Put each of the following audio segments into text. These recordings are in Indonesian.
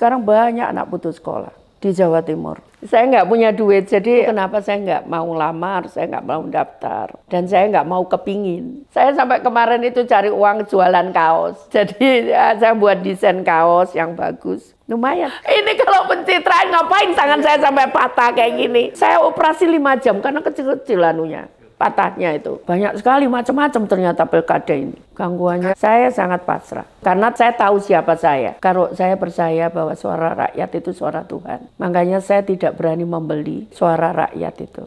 Sekarang banyak anak putus sekolah di Jawa Timur. Saya nggak punya duit, jadi kenapa saya nggak mau lamar, saya nggak mau daftar, dan saya nggak mau kepingin. Saya sampai kemarin itu cari uang jualan kaos, jadi ya, saya buat desain kaos yang bagus. Lumayan. Ini kalau pencitraan ngapain tangan saya sampai patah kayak gini? Saya operasi 5 jam karena kecil-kecil anunya patahnya itu. Banyak sekali macam-macam ternyata pilkada ini gangguannya. Saya sangat pasrah karena saya tahu siapa saya. Kalau saya percaya bahwa suara rakyat itu suara Tuhan, makanya saya tidak berani membeli suara rakyat itu.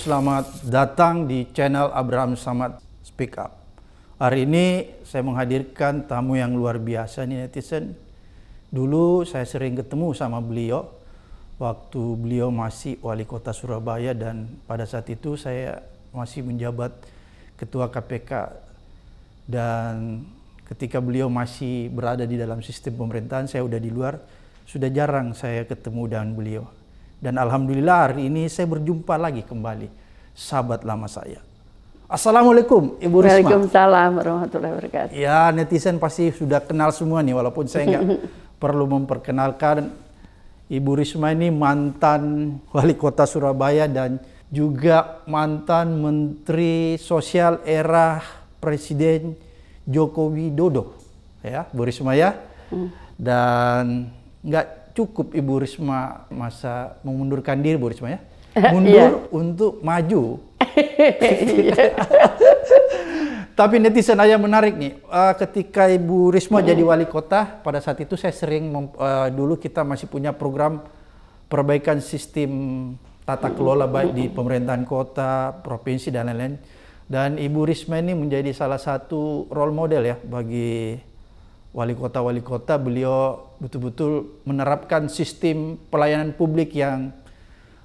Selamat datang di channel Abraham Samad Speak Up. Hari ini saya menghadirkan tamu yang luar biasa nih netizen. Dulu saya sering ketemu sama beliau waktu beliau masih wali kota Surabaya dan pada saat itu saya masih menjabat ketua KPK dan ketika beliau masih berada di dalam sistem pemerintahan saya udah di luar sudah jarang saya ketemu dengan beliau dan alhamdulillah hari ini saya berjumpa lagi kembali sahabat lama saya Assalamualaikum Ibu Risma. Waalaikumsalam warahmatullahi wabarakatuh. Ya netizen pasti sudah kenal semua nih walaupun saya nggak perlu memperkenalkan Ibu Risma ini mantan wali kota Surabaya dan juga mantan Menteri Sosial era Presiden Joko Widodo ya Bu Risma ya hmm. dan nggak cukup Ibu Risma masa mengundurkan diri Bu Risma ya mundur iya. untuk maju. Iya. Tapi netizen aja menarik nih. Uh, ketika Ibu Risma hmm. jadi wali kota, pada saat itu saya sering uh, dulu kita masih punya program perbaikan sistem tata kelola baik di pemerintahan kota, provinsi dan lain-lain. Dan Ibu Risma ini menjadi salah satu role model ya bagi wali kota-wali kota. Beliau betul-betul menerapkan sistem pelayanan publik yang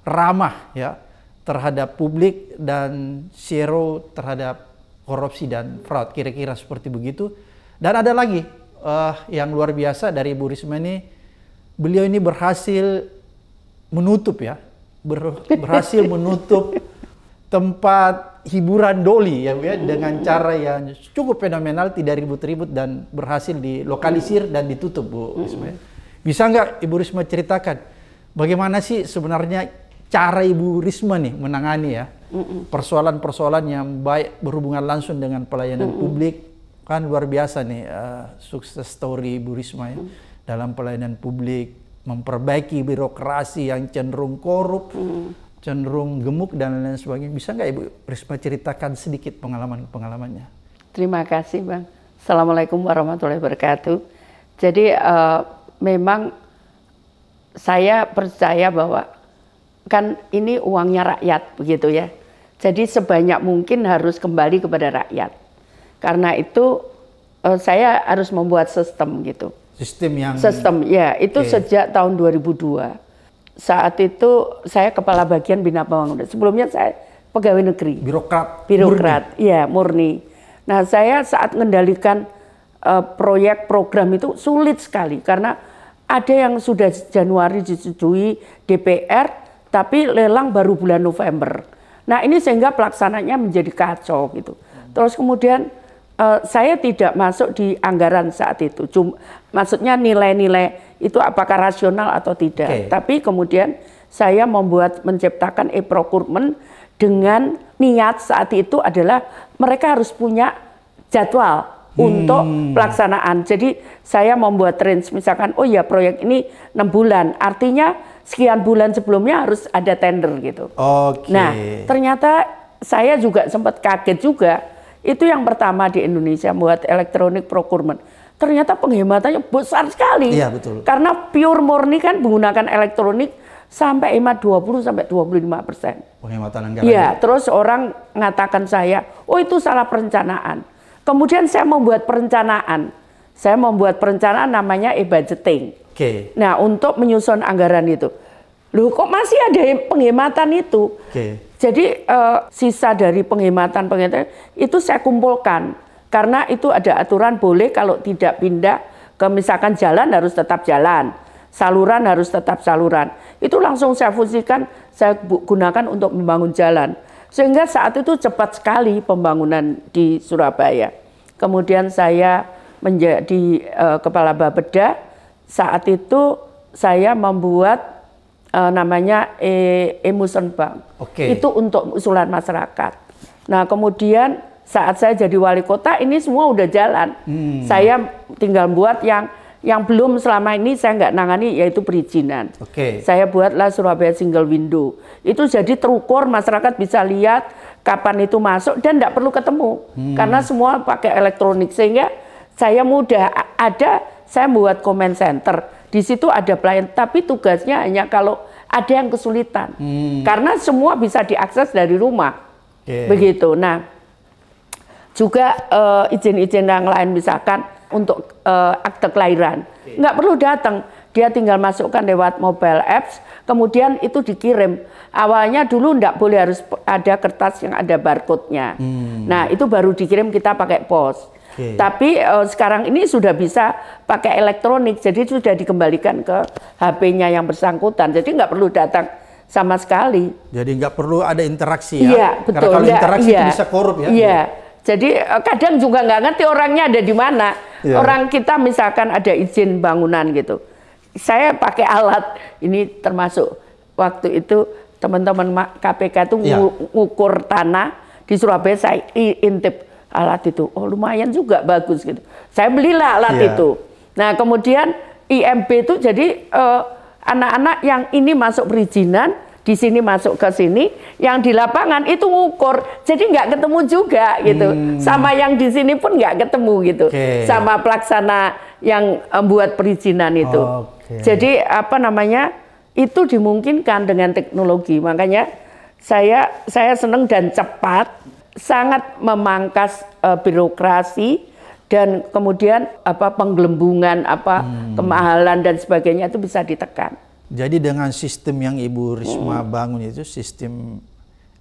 ramah ya terhadap publik dan zero terhadap korupsi dan fraud kira-kira seperti begitu dan ada lagi uh, yang luar biasa dari Bu Risma ini beliau ini berhasil menutup ya ber, berhasil menutup tempat hiburan doli ya, bu ya dengan cara yang cukup fenomenal tidak ribut-ribut dan berhasil dilokalisir dan ditutup Bu Risma. Ya. Bisa nggak Ibu Risma ceritakan bagaimana sih sebenarnya cara Ibu Risma nih menangani ya persoalan-persoalan yang baik berhubungan langsung dengan pelayanan Mm-mm. publik kan luar biasa nih uh, sukses story Ibu Risma ya Mm-mm. dalam pelayanan publik memperbaiki birokrasi yang cenderung korup, mm. cenderung gemuk dan lain sebagainya. Bisa nggak Ibu Risma ceritakan sedikit pengalaman-pengalamannya? Terima kasih Bang. Assalamualaikum warahmatullahi wabarakatuh. Jadi uh, memang saya percaya bahwa kan ini uangnya rakyat begitu ya. Jadi sebanyak mungkin harus kembali kepada rakyat. Karena itu eh, saya harus membuat sistem gitu. Sistem yang Sistem ya, itu okay. sejak tahun 2002. Saat itu saya kepala bagian Bina Pembangunan. Sebelumnya saya pegawai negeri. Birokrat. Birokrat, murni. ya murni. Nah, saya saat mengendalikan uh, proyek program itu sulit sekali karena ada yang sudah Januari disetujui DPR tapi lelang baru bulan November. Nah ini sehingga pelaksananya menjadi kacau gitu. Terus kemudian uh, saya tidak masuk di anggaran saat itu. Cuma, maksudnya nilai-nilai itu apakah rasional atau tidak. Okay. Tapi kemudian saya membuat menciptakan e-procurement dengan niat saat itu adalah mereka harus punya jadwal hmm. untuk pelaksanaan. Jadi saya membuat range misalkan oh ya proyek ini enam bulan. Artinya sekian bulan sebelumnya harus ada tender gitu. Oke. Okay. Nah, ternyata saya juga sempat kaget juga. Itu yang pertama di Indonesia buat elektronik procurement. Ternyata penghematannya besar sekali. Iya, betul. Karena pure murni kan menggunakan elektronik sampai hemat 20 sampai 25 persen. Penghematan anggaran. Iya, terus orang mengatakan saya, oh itu salah perencanaan. Kemudian saya membuat perencanaan. Saya membuat perencanaan namanya e-budgeting. Okay. Nah, untuk menyusun anggaran itu. Loh kok masih ada penghematan itu? Okay. Jadi uh, sisa dari penghematan-penghematan itu saya kumpulkan karena itu ada aturan boleh kalau tidak pindah ke misalkan jalan harus tetap jalan, saluran harus tetap saluran. Itu langsung saya fungsikan, saya gunakan untuk membangun jalan. Sehingga saat itu cepat sekali pembangunan di Surabaya. Kemudian saya menjadi uh, kepala Bapeda saat itu saya membuat uh, namanya e Emotion Bank. Okay. Itu untuk usulan masyarakat. Nah, kemudian saat saya jadi wali kota ini semua udah jalan. Hmm. Saya tinggal buat yang yang belum selama ini saya nggak nangani yaitu perizinan. Okay. Saya buatlah Surabaya Single Window. Itu jadi terukur masyarakat bisa lihat kapan itu masuk dan nggak perlu ketemu hmm. karena semua pakai elektronik sehingga saya mudah ada saya buat comment center. Di situ ada pelayan, tapi tugasnya hanya kalau ada yang kesulitan. Hmm. Karena semua bisa diakses dari rumah. Okay. Begitu. Nah, juga eh, izin-izin uh, yang lain misalkan untuk uh, akte kelahiran. Okay. Nggak perlu datang, dia tinggal masukkan lewat mobile apps, kemudian itu dikirim. Awalnya dulu nggak boleh harus ada kertas yang ada barcode-nya. Hmm. Nah, itu baru dikirim kita pakai pos. Okay. Tapi uh, sekarang ini sudah bisa pakai elektronik, jadi sudah dikembalikan ke HP-nya yang bersangkutan. Jadi nggak perlu datang sama sekali. Jadi nggak perlu ada interaksi ya. Iya, betul. Karena kalau iya, interaksi ya, itu iya. bisa korup ya. Iya. Jadi eh, kadang juga nggak ngerti orangnya ada di mana. Ya. Orang kita misalkan ada izin bangunan gitu. Saya pakai alat ini termasuk waktu itu teman-teman KPK itu ya. ngukur tanah di Surabaya saya intip alat itu. Oh lumayan juga bagus gitu. Saya belilah alat yeah. itu. Nah kemudian IMB itu jadi eh, anak-anak uh, yang ini masuk perizinan, di sini masuk ke sini, yang di lapangan itu ngukur, jadi nggak ketemu juga gitu. Hmm. Sama yang di sini pun nggak ketemu gitu. Okay. Sama pelaksana yang membuat eh, perizinan itu. Okay. Jadi apa namanya itu dimungkinkan dengan teknologi. Makanya saya saya senang dan cepat sangat memangkas uh, birokrasi dan kemudian apa penggelembungan apa hmm. kemahalan dan sebagainya itu bisa ditekan. Jadi dengan sistem yang Ibu Risma hmm. bangun itu sistem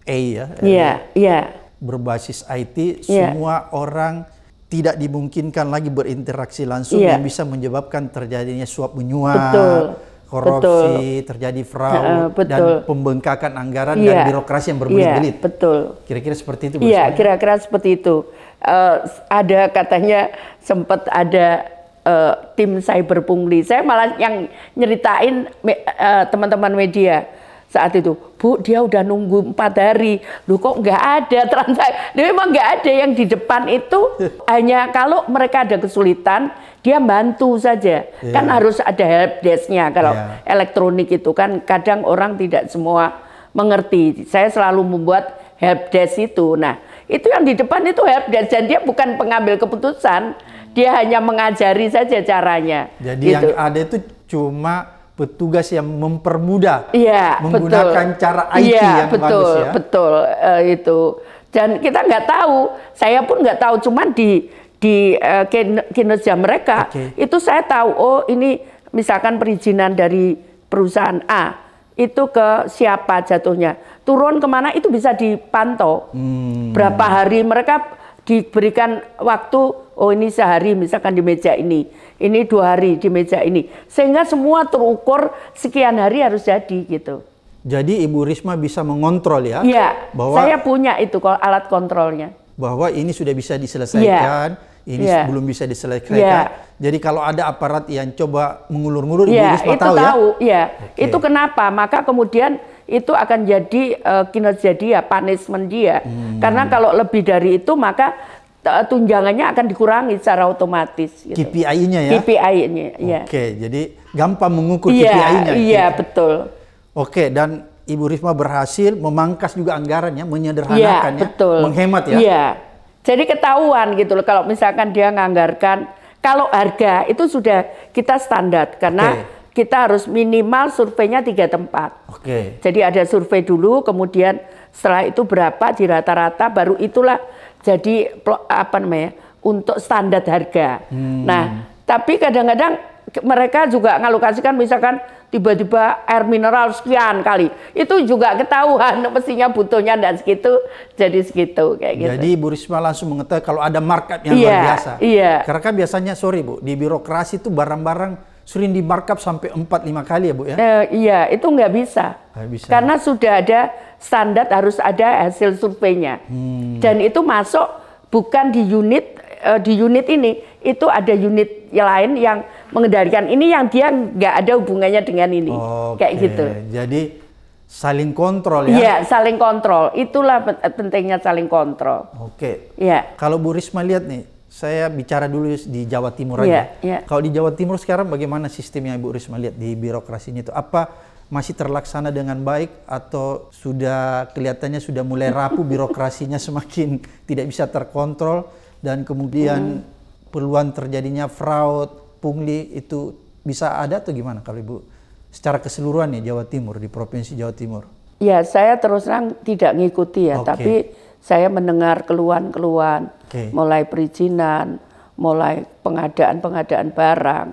A ya. ya iya, iya. Berbasis IT yeah. semua orang tidak dimungkinkan lagi berinteraksi langsung yeah. yang bisa menyebabkan terjadinya suap menyuap. Betul korupsi, betul. terjadi fraud uh, dan pembengkakan anggaran yeah. dan iya. birokrasi yang berbelit-belit. Yeah, betul. Kira-kira seperti itu. Iya, yeah, kira-kira seperti itu. Uh, ada katanya sempat ada uh, tim cyber pungli. Saya malah yang nyeritain uh, eh, teman -teman media saat itu. Bu, dia udah nunggu empat hari. Lu kok nggak ada transaksi? Dia memang nggak ada yang di depan itu. hanya kalau mereka ada kesulitan, dia bantu saja. Yeah. Kan harus ada help desknya kalau yeah. elektronik itu kan kadang orang tidak semua mengerti. Saya selalu membuat help desk itu. Nah, itu yang di depan itu help desk dan dia bukan pengambil keputusan. Dia hanya mengajari saja caranya. Jadi gitu. yang ada itu cuma petugas yang mempermudah ya, menggunakan betul. cara IT ya, yang betul, bagus ya. Betul, uh, itu. Dan kita nggak tahu, saya pun nggak tahu, cuman di di uh, kinerja mereka okay. itu saya tahu. Oh ini misalkan perizinan dari perusahaan A itu ke siapa jatuhnya, turun kemana itu bisa dipantau. Hmm. Berapa hari mereka diberikan waktu, oh ini sehari misalkan di meja ini ini dua hari di meja ini sehingga semua terukur sekian hari harus jadi gitu jadi Ibu Risma bisa mengontrol ya, Iya. bahwa saya punya itu alat kontrolnya bahwa ini sudah bisa iya, diselesaikan ya ini yeah. belum bisa diselesaikan. Yeah. Jadi kalau ada aparat yang coba mengulur-ngulur, yeah, Ibu iya, Risma itu tahu, ya? tahu ya. Okay. Itu kenapa? Maka kemudian itu akan jadi uh, kinerja dia, punishment dia. Hmm. Karena kalau lebih dari itu maka Eh, tunjangannya akan dikurangi secara otomatis. Gitu. KPI-nya ya? KPI-nya, ya. Oke, jadi gampang mengukur iya, KPI-nya. Ya, iya, gitu. Ya? betul. Oke, dan Ibu Risma berhasil memangkas juga anggarannya, menyederhanakannya, ya, betul. menghemat ya? Iya, jadi ketahuan gitu loh kalau misalkan dia nganggarkan, kalau harga itu sudah kita standar karena okay. kita harus minimal surveinya tiga tempat. Oke. Okay. Jadi ada survei dulu, kemudian setelah itu berapa di rata-rata, baru itulah jadi apa namanya? untuk standar harga. Hmm. Nah, tapi kadang-kadang mereka juga ngalokasikan misalkan tiba-tiba air mineral sekian kali. Itu juga ketahuan mestinya butuhnya dan segitu jadi segitu kayak gitu. Jadi Bu Risma langsung mengetahui kalau ada market yang yeah, luar biasa. Iya. Karena kan biasanya sorry Bu, di birokrasi itu barang-barang sering di markup sampai empat lima kali ya, Bu ya? Eh, iya, itu nggak bisa. Nggak bisa. Karena sudah ada standar harus ada hasil surveinya. Hmm. Dan itu masuk bukan di unit eh, di unit ini, itu ada unit lain yang mengendalikan ini yang dia nggak ada hubungannya dengan ini. Kayak gitu. Jadi saling kontrol ya. Iya, saling kontrol. Itulah pentingnya saling kontrol. Oke. Iya. Kalau Bu Risma lihat nih saya bicara dulu di Jawa Timur yeah, aja. Yeah. Kalau di Jawa Timur sekarang bagaimana sistem yang Ibu Risma lihat di birokrasinya itu? Apa masih terlaksana dengan baik atau sudah kelihatannya sudah mulai rapuh birokrasinya semakin tidak bisa terkontrol dan kemudian hmm. peluang terjadinya fraud, pungli itu bisa ada atau gimana kalau Ibu secara keseluruhan ya Jawa Timur di Provinsi Jawa Timur? Ya, saya terus terang tidak ngikuti ya, okay. tapi saya mendengar keluhan-keluhan, okay. mulai perizinan, mulai pengadaan-pengadaan barang,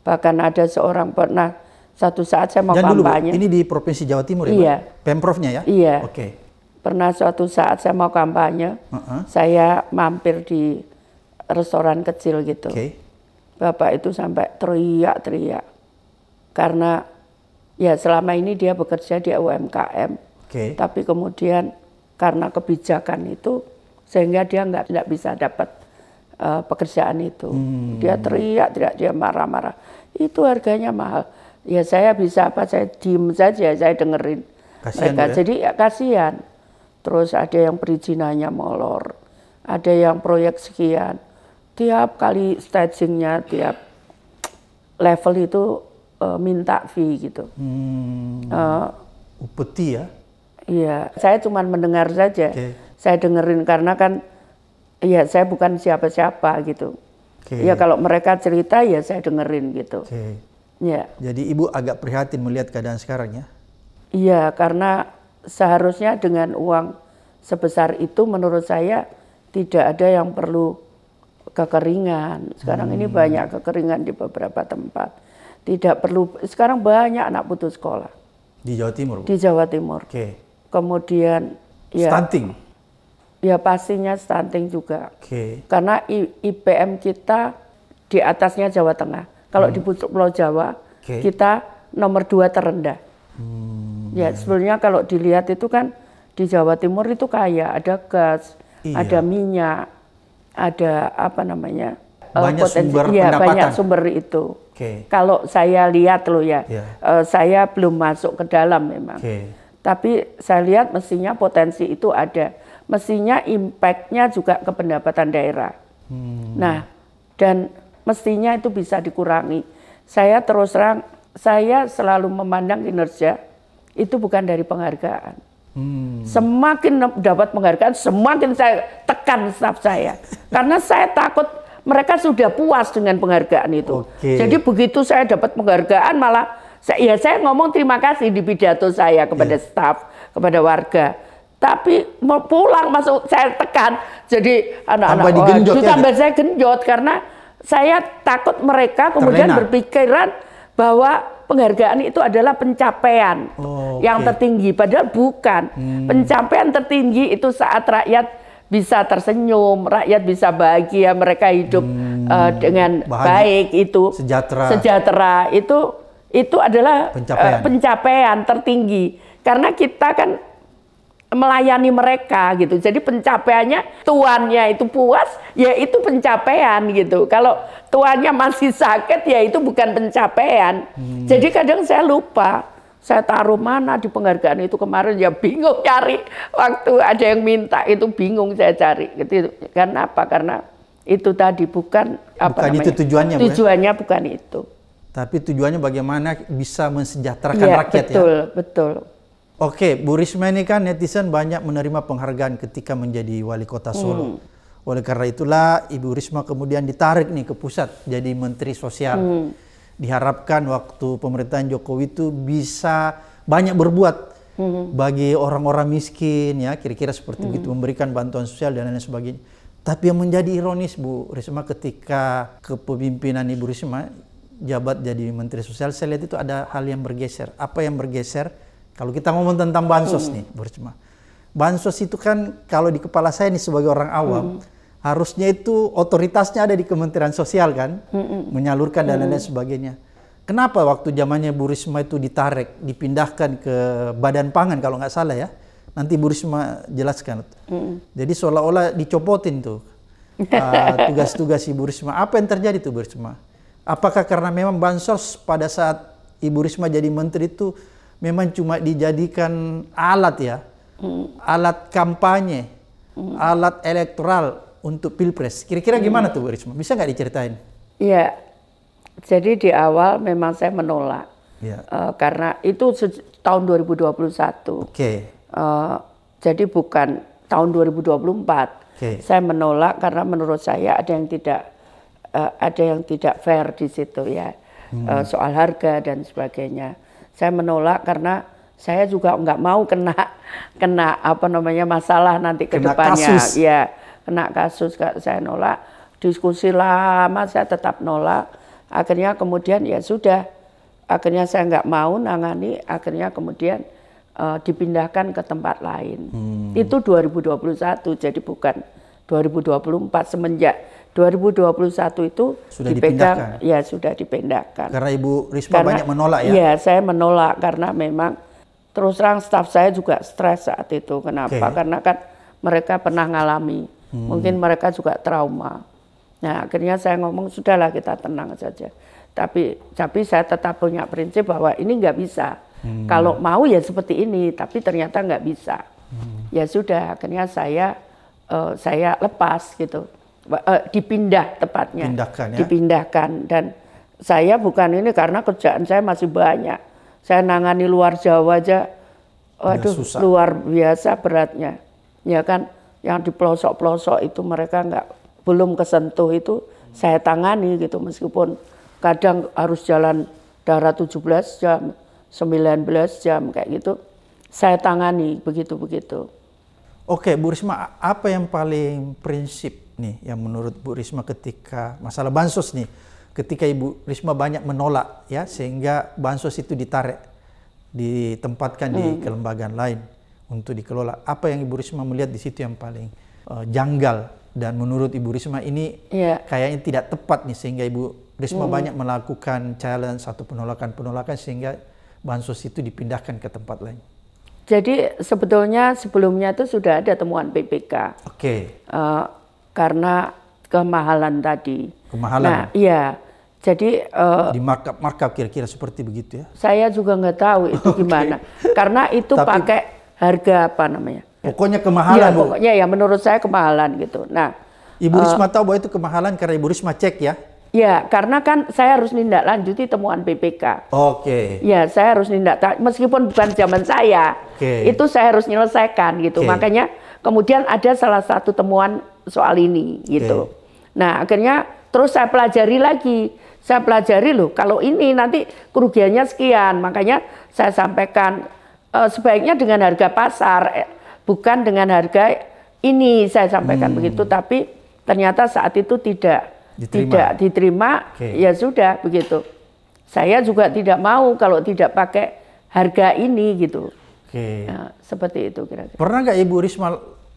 bahkan ada seorang pernah satu saat saya mau Jangan kampanye. Dulu, ini di provinsi Jawa Timur ya, iya. pemprovnya ya? Iya. Oke. Okay. Pernah suatu saat saya mau kampanye, uh -huh. saya mampir di restoran kecil gitu. Okay. Bapak itu sampai teriak-teriak karena ya selama ini dia bekerja di UMKM, okay. tapi kemudian karena kebijakan itu sehingga dia nggak tidak bisa dapat uh, pekerjaan itu. Hmm. Dia teriak, teriak, dia marah-marah. Itu harganya mahal. Ya saya bisa apa? Saya diem saja, saya dengerin kasian mereka. Ya? Jadi ya, kasihan. Terus ada yang perizinannya molor, ada yang proyek sekian. Tiap kali stagingnya, tiap level itu uh, minta fee gitu. Hmm. Uh, Upeti ya? Iya, saya cuma mendengar saja. Okay. Saya dengerin karena kan ya saya bukan siapa-siapa gitu. Okay. Ya kalau mereka cerita ya saya dengerin gitu. Okay. Ya. Jadi ibu agak prihatin melihat keadaan sekarang ya? Iya, karena seharusnya dengan uang sebesar itu menurut saya tidak ada yang perlu kekeringan. Sekarang hmm. ini banyak kekeringan di beberapa tempat. Tidak perlu sekarang banyak anak putus sekolah. Di Jawa Timur. Bu? Di Jawa Timur. Oke. Okay kemudian ya, stunting. Ya pastinya stunting juga. Okay. Karena IPM kita di atasnya Jawa Tengah. Kalau hmm. di Pulau Jawa okay. kita nomor dua terendah. Hmm. Ya sebenarnya kalau dilihat itu kan di Jawa Timur itu kaya, ada gas, iya. ada minyak, ada apa namanya? Banyak potensi, sumber ya, pendapatan. banyak sumber iya, itu. Okay. Kalau saya lihat loh ya, yeah. Iya. uh, saya belum masuk ke dalam memang. Okay tapi saya lihat mestinya potensi itu ada. Mestinya impact-nya juga ke pendapatan daerah. Hmm. Nah, dan mestinya itu bisa dikurangi. Saya terus terang, saya selalu memandang kinerja itu bukan dari penghargaan. Hmm. Semakin dapat penghargaan, semakin saya tekan staf saya. Karena saya takut mereka sudah puas dengan penghargaan itu. Okay. Jadi begitu saya dapat penghargaan malah saya, ya saya ngomong terima kasih di pidato saya kepada yeah. staf, kepada warga. Tapi mau pulang masuk saya tekan. Jadi anak-anak oh, itu ya, saya genjot karena saya takut mereka kemudian Terlena. berpikiran bahwa penghargaan itu adalah pencapaian oh, yang tertinggi padahal bukan. Hmm. Pencapaian tertinggi itu saat rakyat bisa tersenyum, rakyat bisa bahagia, mereka hidup hmm, uh, dengan bahagia, baik itu sejahtera. Sejahtera itu itu adalah eh, pencapaian, uh, pencapaian tertinggi karena kita kan melayani mereka gitu. Jadi pencapaiannya tuannya itu puas, ya itu pencapaian gitu. Kalau tuannya masih sakit, ya itu bukan pencapaian. Hmm. Jadi kadang saya lupa saya taruh mana di penghargaan itu kemarin ya bingung cari waktu ada yang minta itu bingung saya cari gitu karena apa karena itu tadi bukan, bukan apa namanya itu tujuannya ya? tujuannya bukan itu tapi tujuannya bagaimana bisa mensejahterakan ya, rakyat betul, ya? Betul, betul. Oke, Bu Risma ini kan netizen banyak menerima penghargaan ketika menjadi wali kota Solo. Hmm. Oleh karena itulah Ibu Risma kemudian ditarik nih ke pusat jadi Menteri Sosial. Hmm. Diharapkan waktu pemerintahan Jokowi itu bisa banyak berbuat hmm. bagi orang-orang miskin ya, kira-kira seperti hmm. itu memberikan bantuan sosial dan lain sebagainya. Tapi yang menjadi ironis Bu Risma ketika kepemimpinan Ibu Risma jabat jadi Menteri Sosial, saya lihat itu ada hal yang bergeser. Apa yang bergeser? Kalau kita ngomong tentang bansos hmm. nih, Burcma. Bansos itu kan kalau di kepala saya nih sebagai orang awam, hmm. harusnya itu otoritasnya ada di Kementerian Sosial kan, hmm. hmm. menyalurkan dan lain-lain hmm. sebagainya. Kenapa waktu zamannya Bu Risma itu ditarik, dipindahkan ke Badan Pangan kalau nggak salah ya? Nanti Bu Risma jelaskan. Mm. Jadi seolah-olah dicopotin tuh ah, tugas-tugas uh, si Bu Risma. Apa yang terjadi tuh Bu Risma? Apakah karena memang bansos pada saat Ibu Risma jadi menteri itu memang cuma dijadikan alat ya, hmm. alat kampanye, hmm. alat elektoral untuk pilpres. Kira-kira hmm. gimana tuh Bu Risma? Bisa nggak diceritain? Iya, jadi di awal memang saya menolak ya. uh, karena itu tahun 2021. Oke. Okay. Uh, eh, jadi bukan tahun 2024. Okay. Saya menolak karena menurut saya ada yang tidak uh, ada yang tidak fair di situ ya hmm. uh, soal harga dan sebagainya. Saya menolak karena saya juga nggak mau kena kena apa namanya masalah nanti ke kena Kasus. Ya, kena kasus saya nolak. Diskusi lama saya tetap nolak. Akhirnya kemudian ya sudah. Akhirnya saya nggak mau nangani, akhirnya kemudian uh, dipindahkan ke tempat lain. Hmm. Itu 2021 jadi bukan 2024 semenjak 2021 itu sudah dipegang, ya sudah dipindahkan. Karena Ibu Risma karena, banyak menolak ya? Iya, saya menolak karena memang terus terang staf saya juga stres saat itu. Kenapa? Okay. Karena kan mereka pernah ngalami, hmm. mungkin mereka juga trauma. Nah akhirnya saya ngomong sudahlah kita tenang saja. Tapi tapi saya tetap punya prinsip bahwa ini nggak bisa. Hmm. Kalau mau ya seperti ini, tapi ternyata nggak bisa. Hmm. Ya sudah akhirnya saya uh, saya lepas gitu uh, dipindah tepatnya. Dipindahkan ya. Dipindahkan dan saya bukan ini karena kerjaan saya masih banyak. Saya nangani luar Jawa aja waduh ya, luar biasa beratnya. Ya kan yang di pelosok-pelosok itu mereka nggak belum kesentuh itu hmm. saya tangani gitu meskipun kadang harus jalan darat 17 jam, 19 jam kayak gitu. Saya tangani begitu-begitu. Oke, Bu Risma, apa yang paling prinsip nih yang menurut Bu Risma ketika masalah bansos nih ketika Ibu Risma banyak menolak ya sehingga bansos itu ditarik ditempatkan hmm. di kelembagaan lain untuk dikelola. Apa yang Ibu Risma melihat di situ yang paling uh, janggal dan menurut Ibu Risma ini yeah. kayaknya tidak tepat nih sehingga Ibu Risma hmm. banyak melakukan challenge atau penolakan-penolakan sehingga bansos itu dipindahkan ke tempat lain. Jadi sebetulnya sebelumnya itu sudah ada temuan PPK. Oke. Okay. Uh, eh, karena kemahalan tadi. Kemahalan. Nah, iya. Jadi uh, di markup markup kira-kira seperti begitu ya? Saya juga nggak tahu itu okay. gimana. Karena itu Tapi, pakai harga apa namanya? Pokoknya kemahalan. Ya, pokoknya ya menurut saya kemahalan gitu. Nah, Ibu uh, Risma tahu bahwa itu kemahalan karena Ibu Risma cek ya? Ya, karena kan saya harus nindak lanjuti temuan BPK. Oke. Okay. Ya, saya harus nindak meskipun bukan zaman saya. Okay. Itu saya harus menyelesaikan gitu. Okay. Makanya kemudian ada salah satu temuan soal ini gitu. Okay. Nah akhirnya terus saya pelajari lagi, saya pelajari loh kalau ini nanti kerugiannya sekian, makanya saya sampaikan eh, sebaiknya dengan harga pasar eh, bukan dengan harga ini saya sampaikan hmm. begitu, tapi ternyata saat itu tidak diterima. tidak diterima, okay. ya sudah begitu. Saya juga tidak mau kalau tidak pakai harga ini gitu. Oke. Okay. Nah, seperti itu kira-kira. Pernah nggak Ibu Risma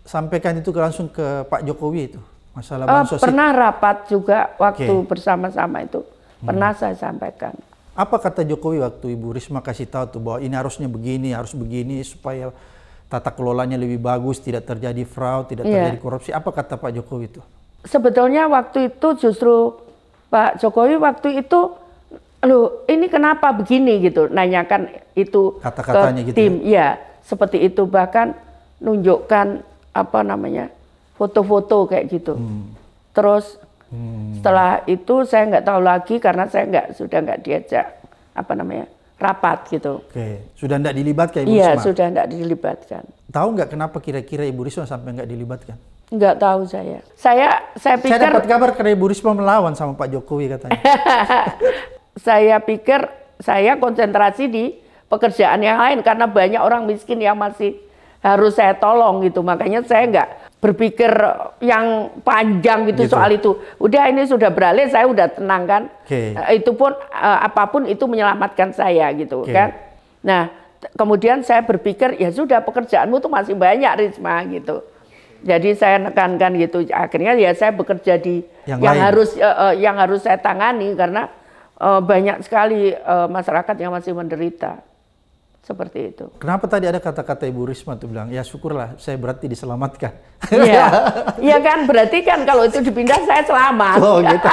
sampaikan itu langsung ke Pak Jokowi itu masalah eh, bansos? Uh, pernah rapat juga waktu okay. bersama-sama itu hmm. pernah hmm. saya sampaikan. Apa kata Jokowi waktu Ibu Risma kasih tahu tuh bahwa ini harusnya begini, harus begini supaya tata kelolanya lebih bagus, tidak terjadi fraud, tidak yeah. terjadi korupsi. Apa kata Pak Jokowi itu? Sebetulnya waktu itu justru Pak Jokowi waktu itu loh ini kenapa begini gitu nanyakan itu kata-katanya ke gitu ya? tim ya? ya seperti itu bahkan nunjukkan apa namanya foto-foto kayak gitu. Hmm. Terus hmm. setelah itu saya nggak tahu lagi karena saya nggak sudah nggak diajak apa namanya rapat gitu. Oke, sudah tidak dilibatkan Ibu Iya, sudah nggak dilibatkan. Tahu nggak kenapa kira-kira Ibu Risma sampai nggak dilibatkan? Nggak tahu saya. Saya saya pikir. Saya dapat kabar karena Ibu Risma melawan sama Pak Jokowi katanya. saya pikir saya konsentrasi di pekerjaan yang lain karena banyak orang miskin yang masih harus saya tolong gitu. Makanya saya nggak berpikir yang panjang gitu, gitu soal itu. Udah ini sudah beralih, saya udah tenang kan. Okay. Eh, itu pun eh, apapun itu menyelamatkan saya gitu okay. kan. Nah kemudian saya berpikir ya sudah pekerjaanmu tuh masih banyak Risma gitu. Jadi saya nekankan gitu. Akhirnya ya saya bekerja di yang, yang harus uh, uh, yang harus saya tangani karena uh, banyak sekali uh, masyarakat yang masih menderita seperti itu. Kenapa tadi ada kata-kata Ibu Risma tuh bilang, ya syukurlah saya berarti diselamatkan. Iya, iya kan berarti kan kalau itu dipindah saya selamat. Oh gitu.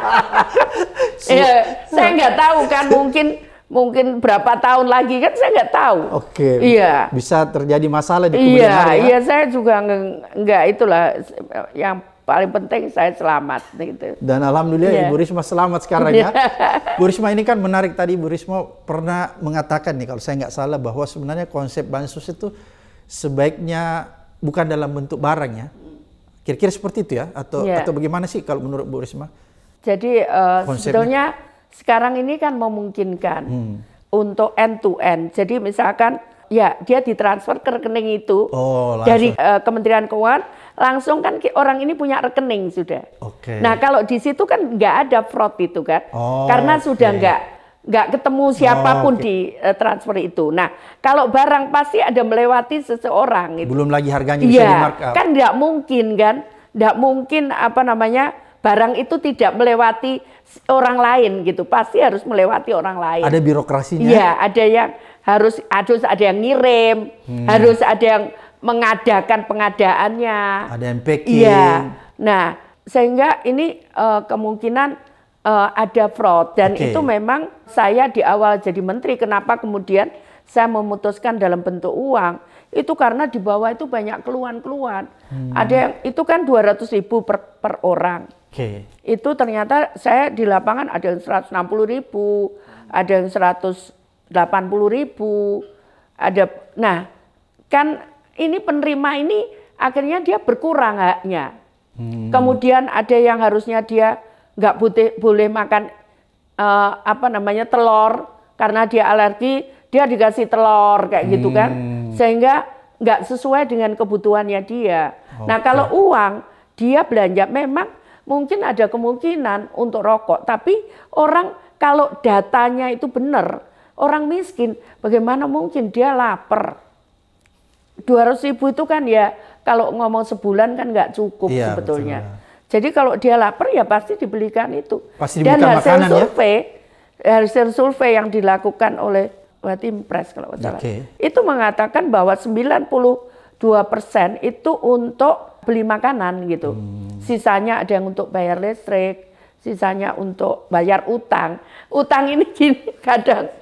ya, saya nggak tahu kan mungkin mungkin berapa tahun lagi kan saya nggak tahu. Oke. Iya. Bisa terjadi masalah di kemudian iya, hari. Ya. iya saya juga nggak itulah yang paling penting saya selamat gitu. Dan alhamdulillah yeah. Iya. Ibu Risma selamat sekarang ya. Iya. Bu Risma ini kan menarik tadi Bu Risma pernah mengatakan nih kalau saya nggak salah bahwa sebenarnya konsep bansos itu sebaiknya bukan dalam bentuk barang ya. Kira-kira seperti itu ya atau yeah. atau bagaimana sih kalau menurut Bu Risma? Jadi uh, sebetulnya sekarang ini kan memungkinkan hmm. untuk end to end. Jadi misalkan ya dia ditransfer ke rekening itu oh, dari uh, Kementerian Keuangan langsung kan orang ini punya rekening sudah. Oke. Okay. Nah kalau di situ kan nggak ada fraud itu kan, oh, karena okay. sudah nggak nggak ketemu oh, siapapun oh, okay. di uh, transfer itu. Nah kalau barang pasti ada melewati seseorang. Gitu. Belum lagi harganya bisa ya, di Kan nggak mungkin kan, nggak mungkin apa namanya barang itu tidak melewati orang lain gitu pasti harus melewati orang lain ada birokrasinya Iya, ada yang harus harus ada yang ngirim, hmm. harus ada yang mengadakan pengadaannya. Ada yang packing. Iya. Nah, sehingga ini uh, kemungkinan uh, ada fraud dan okay. itu memang saya di awal jadi menteri kenapa kemudian saya memutuskan dalam bentuk uang itu karena di bawah itu banyak keluhan-keluhan. Hmm. Ada yang itu kan 200.000 per, per orang. Okay. Itu ternyata saya di lapangan ada yang 160.000, ribu, ada yang 100 80 ribu. Ada, nah kan ini penerima ini akhirnya dia berkurang haknya. Hmm. Kemudian ada yang harusnya dia nggak boleh makan uh, apa namanya telur karena dia alergi, dia dikasih telur kayak gitu hmm. gitu kan, sehingga nggak sesuai dengan kebutuhannya dia. Okay. Nah kalau uang dia belanja memang mungkin ada kemungkinan untuk rokok, tapi orang kalau datanya itu benar, Orang miskin, bagaimana mungkin dia lapar? 200 ribu itu kan ya kalau ngomong sebulan kan nggak cukup iya, sebetulnya. Betul. Jadi kalau dia lapar ya pasti dibelikan itu. Pasti Dan hasil makanan, ya? survei, ya? hasil survei yang dilakukan oleh Watim Press kalau salah, itu mengatakan bahwa 92 persen itu untuk beli makanan gitu. Hmm. Sisanya ada yang untuk bayar listrik, sisanya untuk bayar utang. Utang ini gini kadang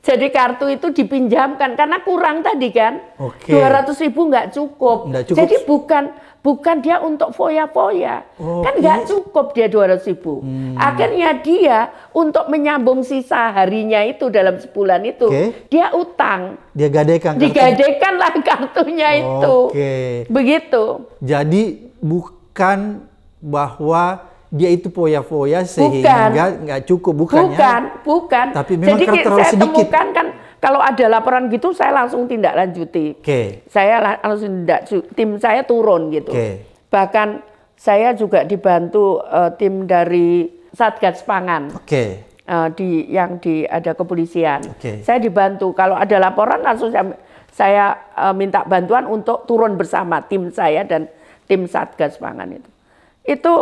jadi kartu itu dipinjamkan karena kurang tadi kan. Oke. Okay. 200 ribu nggak cukup. Nggak cukup. Jadi bukan bukan dia untuk foya-foya. Okay. Oh, kan nggak iya. cukup dia 200 ribu. Hmm. Akhirnya dia untuk menyambung sisa harinya itu dalam sebulan itu. Okay. Dia utang. Dia gadekan. Digadekan lah kartunya itu. Oke. Begitu. Jadi bukan bahwa dia itu foya-foya sehingga nggak cukup bukan bukan ya? bukan tapi memang jadi saya sedikit. temukan kan kalau ada laporan gitu saya langsung tindak lanjuti oke okay. saya langsung tindak tim saya turun gitu okay. bahkan saya juga dibantu uh, tim dari satgas pangan oke okay. uh, eh, di yang di ada kepolisian okay. saya dibantu kalau ada laporan langsung saya saya uh, minta bantuan untuk turun bersama tim saya dan tim satgas pangan itu itu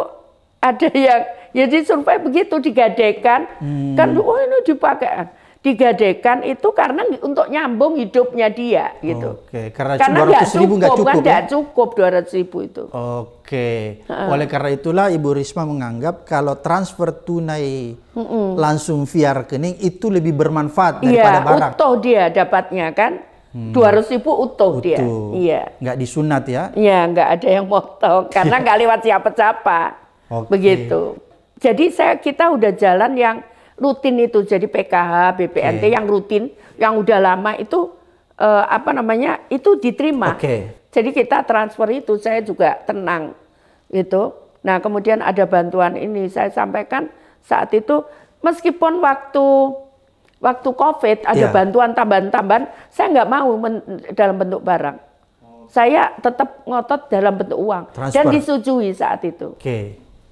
ada yang ya jadi survei begitu digadekan hmm. kan oh ini dipakai digadekan itu karena untuk nyambung hidupnya dia gitu. Oke, karena, karena 200 ribu nggak cukup, nggak cukup, kan ya? cukup 200 ribu itu. Oke, uh. oleh karena itulah Ibu Risma menganggap kalau transfer tunai uh -uh. langsung via rekening itu lebih bermanfaat iya, daripada ya, barang. Iya, utuh dia dapatnya kan. Hmm. 200 ribu utuh, utuh. dia. Iya. Nggak disunat ya? Iya, nggak ada yang mau tahu karena nggak lewat siapa-siapa. Okay. Begitu. Jadi saya kita udah jalan yang rutin itu. Jadi PKH, BPNT okay. yang rutin, yang udah lama itu uh, apa namanya? itu diterima. Okay. Jadi kita transfer itu saya juga tenang itu Nah, kemudian ada bantuan ini saya sampaikan saat itu meskipun waktu waktu COVID ada yeah. bantuan tambahan-tambahan, saya nggak mau men, dalam bentuk barang. Oh. Saya tetap ngotot dalam bentuk uang Transfer. dan disetujui saat itu. Oke. Okay.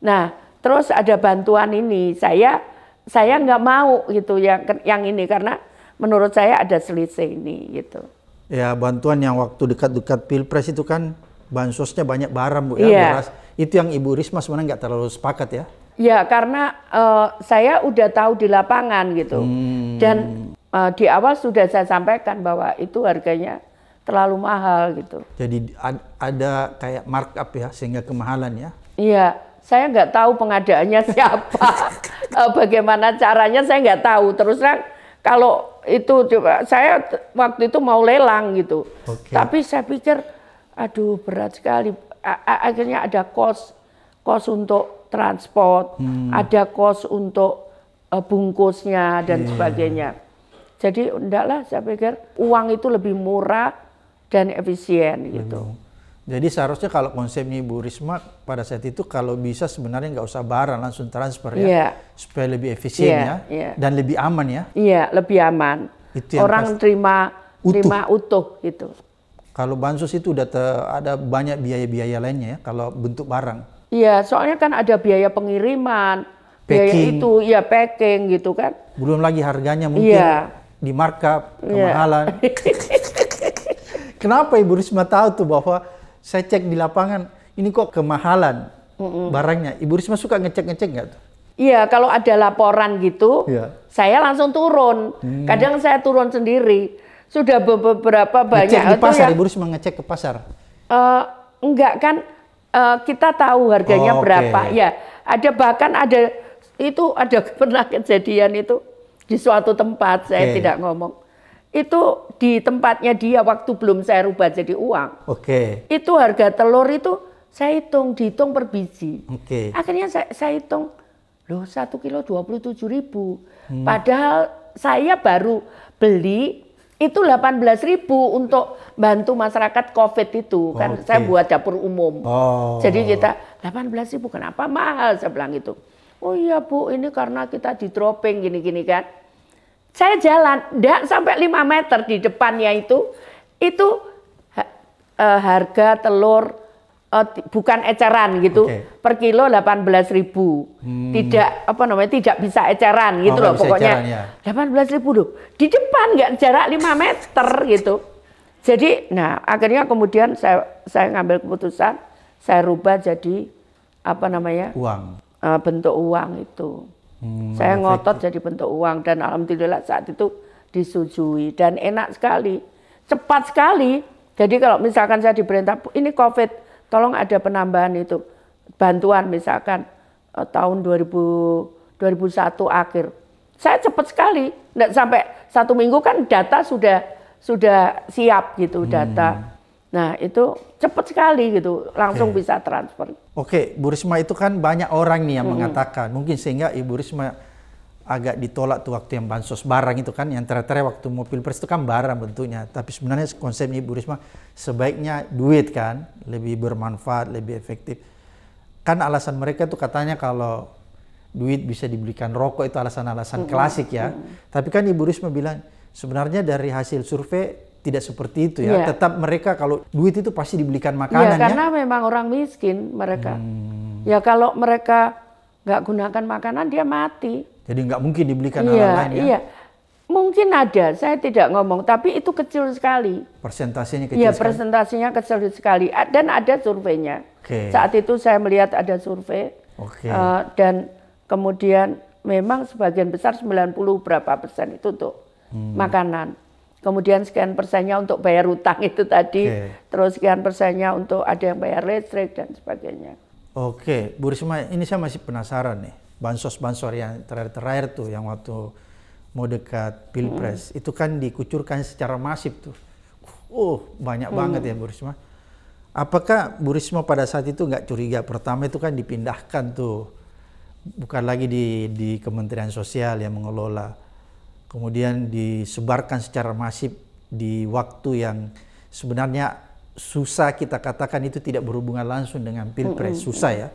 Nah, terus ada bantuan ini. Saya saya nggak mau gitu yang yang ini karena menurut saya ada selisih ini gitu. Ya bantuan yang waktu dekat-dekat pilpres itu kan bansosnya banyak barang bu ya, yeah. beras. Itu yang Ibu Risma sebenarnya nggak terlalu sepakat ya? Ya karena uh, saya udah tahu di lapangan gitu hmm. dan uh, di awal sudah saya sampaikan bahwa itu harganya terlalu mahal gitu. Jadi ada kayak markup ya sehingga kemahalan ya? Iya saya nggak tahu pengadaannya siapa, eh, bagaimana caranya saya nggak tahu. Terus terang kalau itu coba saya waktu itu mau lelang gitu, okay. tapi saya pikir aduh berat sekali. A akhirnya ada kos kos untuk transport, hmm. ada kos untuk uh, bungkusnya dan yeah. sebagainya. Jadi enggaklah saya pikir uang itu lebih murah dan efisien gitu. Hmm. Jadi seharusnya kalau konsepnya Ibu Risma pada saat itu kalau bisa sebenarnya nggak usah barang langsung transfer ya, yeah. supaya lebih efisien yeah, ya yeah. dan lebih aman ya. Iya yeah, lebih aman. Itu Orang pasti. terima utuh. terima utuh gitu. Kalau bansos itu udah te, ada banyak biaya-biaya lainnya ya kalau bentuk barang. Iya yeah, soalnya kan ada biaya pengiriman, packing. biaya itu ya packing gitu kan. Belum lagi harganya mungkin yeah. di markup iya. kemahalan. Yeah. Kenapa Ibu Risma tahu tuh bahwa saya cek di lapangan, ini kok kemahalan mm barangnya. Ibu Risma suka ngecek-ngecek nggak tuh? Iya, kalau ada laporan gitu, iya. saya langsung turun. Hmm. Kadang saya turun sendiri. Sudah beberapa banyak ngecek di pasar, ya- Ibu Risma ngecek ke pasar? Uh, enggak kan, uh, kita tahu harganya oh, berapa. Ya, ada bahkan ada itu ada pernah kejadian itu di suatu tempat saya okay. tidak ngomong itu di tempatnya dia waktu belum saya rubah jadi uang. Oke. Okay. Itu harga telur itu saya hitung, dihitung per biji. Oke. Okay. Akhirnya saya, saya hitung, loh satu kilo dua puluh tujuh ribu. Hmm. Padahal saya baru beli itu delapan belas ribu untuk bantu masyarakat COVID itu. kan okay. saya buat dapur umum. Oh. Jadi kita delapan belas ribu, kenapa mahal? Saya bilang itu, Oh iya bu, ini karena kita di dropping gini-gini kan. Saya jalan, tidak sampai 5 meter di depannya itu, itu uh, harga telur uh, bukan eceran gitu okay. per kilo 18.000. Hmm. Tidak apa namanya tidak bisa eceran oh, gitu oh, loh pokoknya. ya. 18.000 loh. Di depan nggak jarak 5 meter gitu. Jadi nah akhirnya kemudian saya saya ngambil keputusan saya rubah jadi apa namanya? uang. Uh, bentuk uang itu. Hmm, saya ngotot jadi bentuk uang dan alhamdulillah saat itu disetujui dan enak sekali, cepat sekali. Jadi kalau misalkan saya diperintah ini COVID, tolong ada penambahan itu bantuan misalkan eh, tahun 2000, 2001 akhir. Saya cepat sekali, nggak sampai satu minggu kan data sudah sudah siap gitu data. Hmm. Nah itu cepat sekali gitu, langsung okay. bisa transfer. Oke, okay. Bu Risma itu kan banyak orang nih yang -hmm. mengatakan, mungkin sehingga Ibu Risma agak ditolak tuh waktu yang bansos barang itu kan yang terakhir waktu mobil pers itu kan barang bentuknya tapi sebenarnya konsepnya Ibu Risma sebaiknya duit kan lebih bermanfaat lebih efektif kan alasan mereka tuh katanya kalau duit bisa dibelikan rokok itu alasan-alasan -hmm. klasik ya -hmm. tapi kan Ibu Risma bilang sebenarnya dari hasil survei tidak seperti itu ya. ya. Tetap mereka kalau duit itu pasti dibelikan iya, makanan ya. karena ya? memang orang miskin mereka. Hmm. Ya kalau mereka nggak gunakan makanan dia mati. Jadi nggak mungkin dibelikan ya, hal lain ya. Iya. Mungkin ada, saya tidak ngomong, tapi itu kecil sekali. Persentasenya iya, kecil ya, sekali. persentasenya kecil sekali dan ada surveinya. Okay. Saat itu saya melihat ada survei. Okay. Uh, eh, dan kemudian memang sebagian besar 90 berapa persen itu untuk hmm. makanan kemudian sekian persennya untuk bayar utang itu tadi, okay. terus sekian persennya untuk ada yang bayar listrik dan sebagainya. Oke, Bu Risma, ini saya masih penasaran nih, bansos-bansos yang terakhir-terakhir tuh, yang waktu mau dekat pilpres, hmm. itu kan dikucurkan secara masif tuh. oh banyak hmm. banget ya Bu Risma. Apakah Bu Risma pada saat itu nggak curiga? Pertama itu kan dipindahkan tuh, bukan lagi di, di Kementerian Sosial yang mengelola kemudian disebarkan secara masif di waktu yang sebenarnya susah kita katakan itu tidak berhubungan langsung dengan pilpres, susah ya.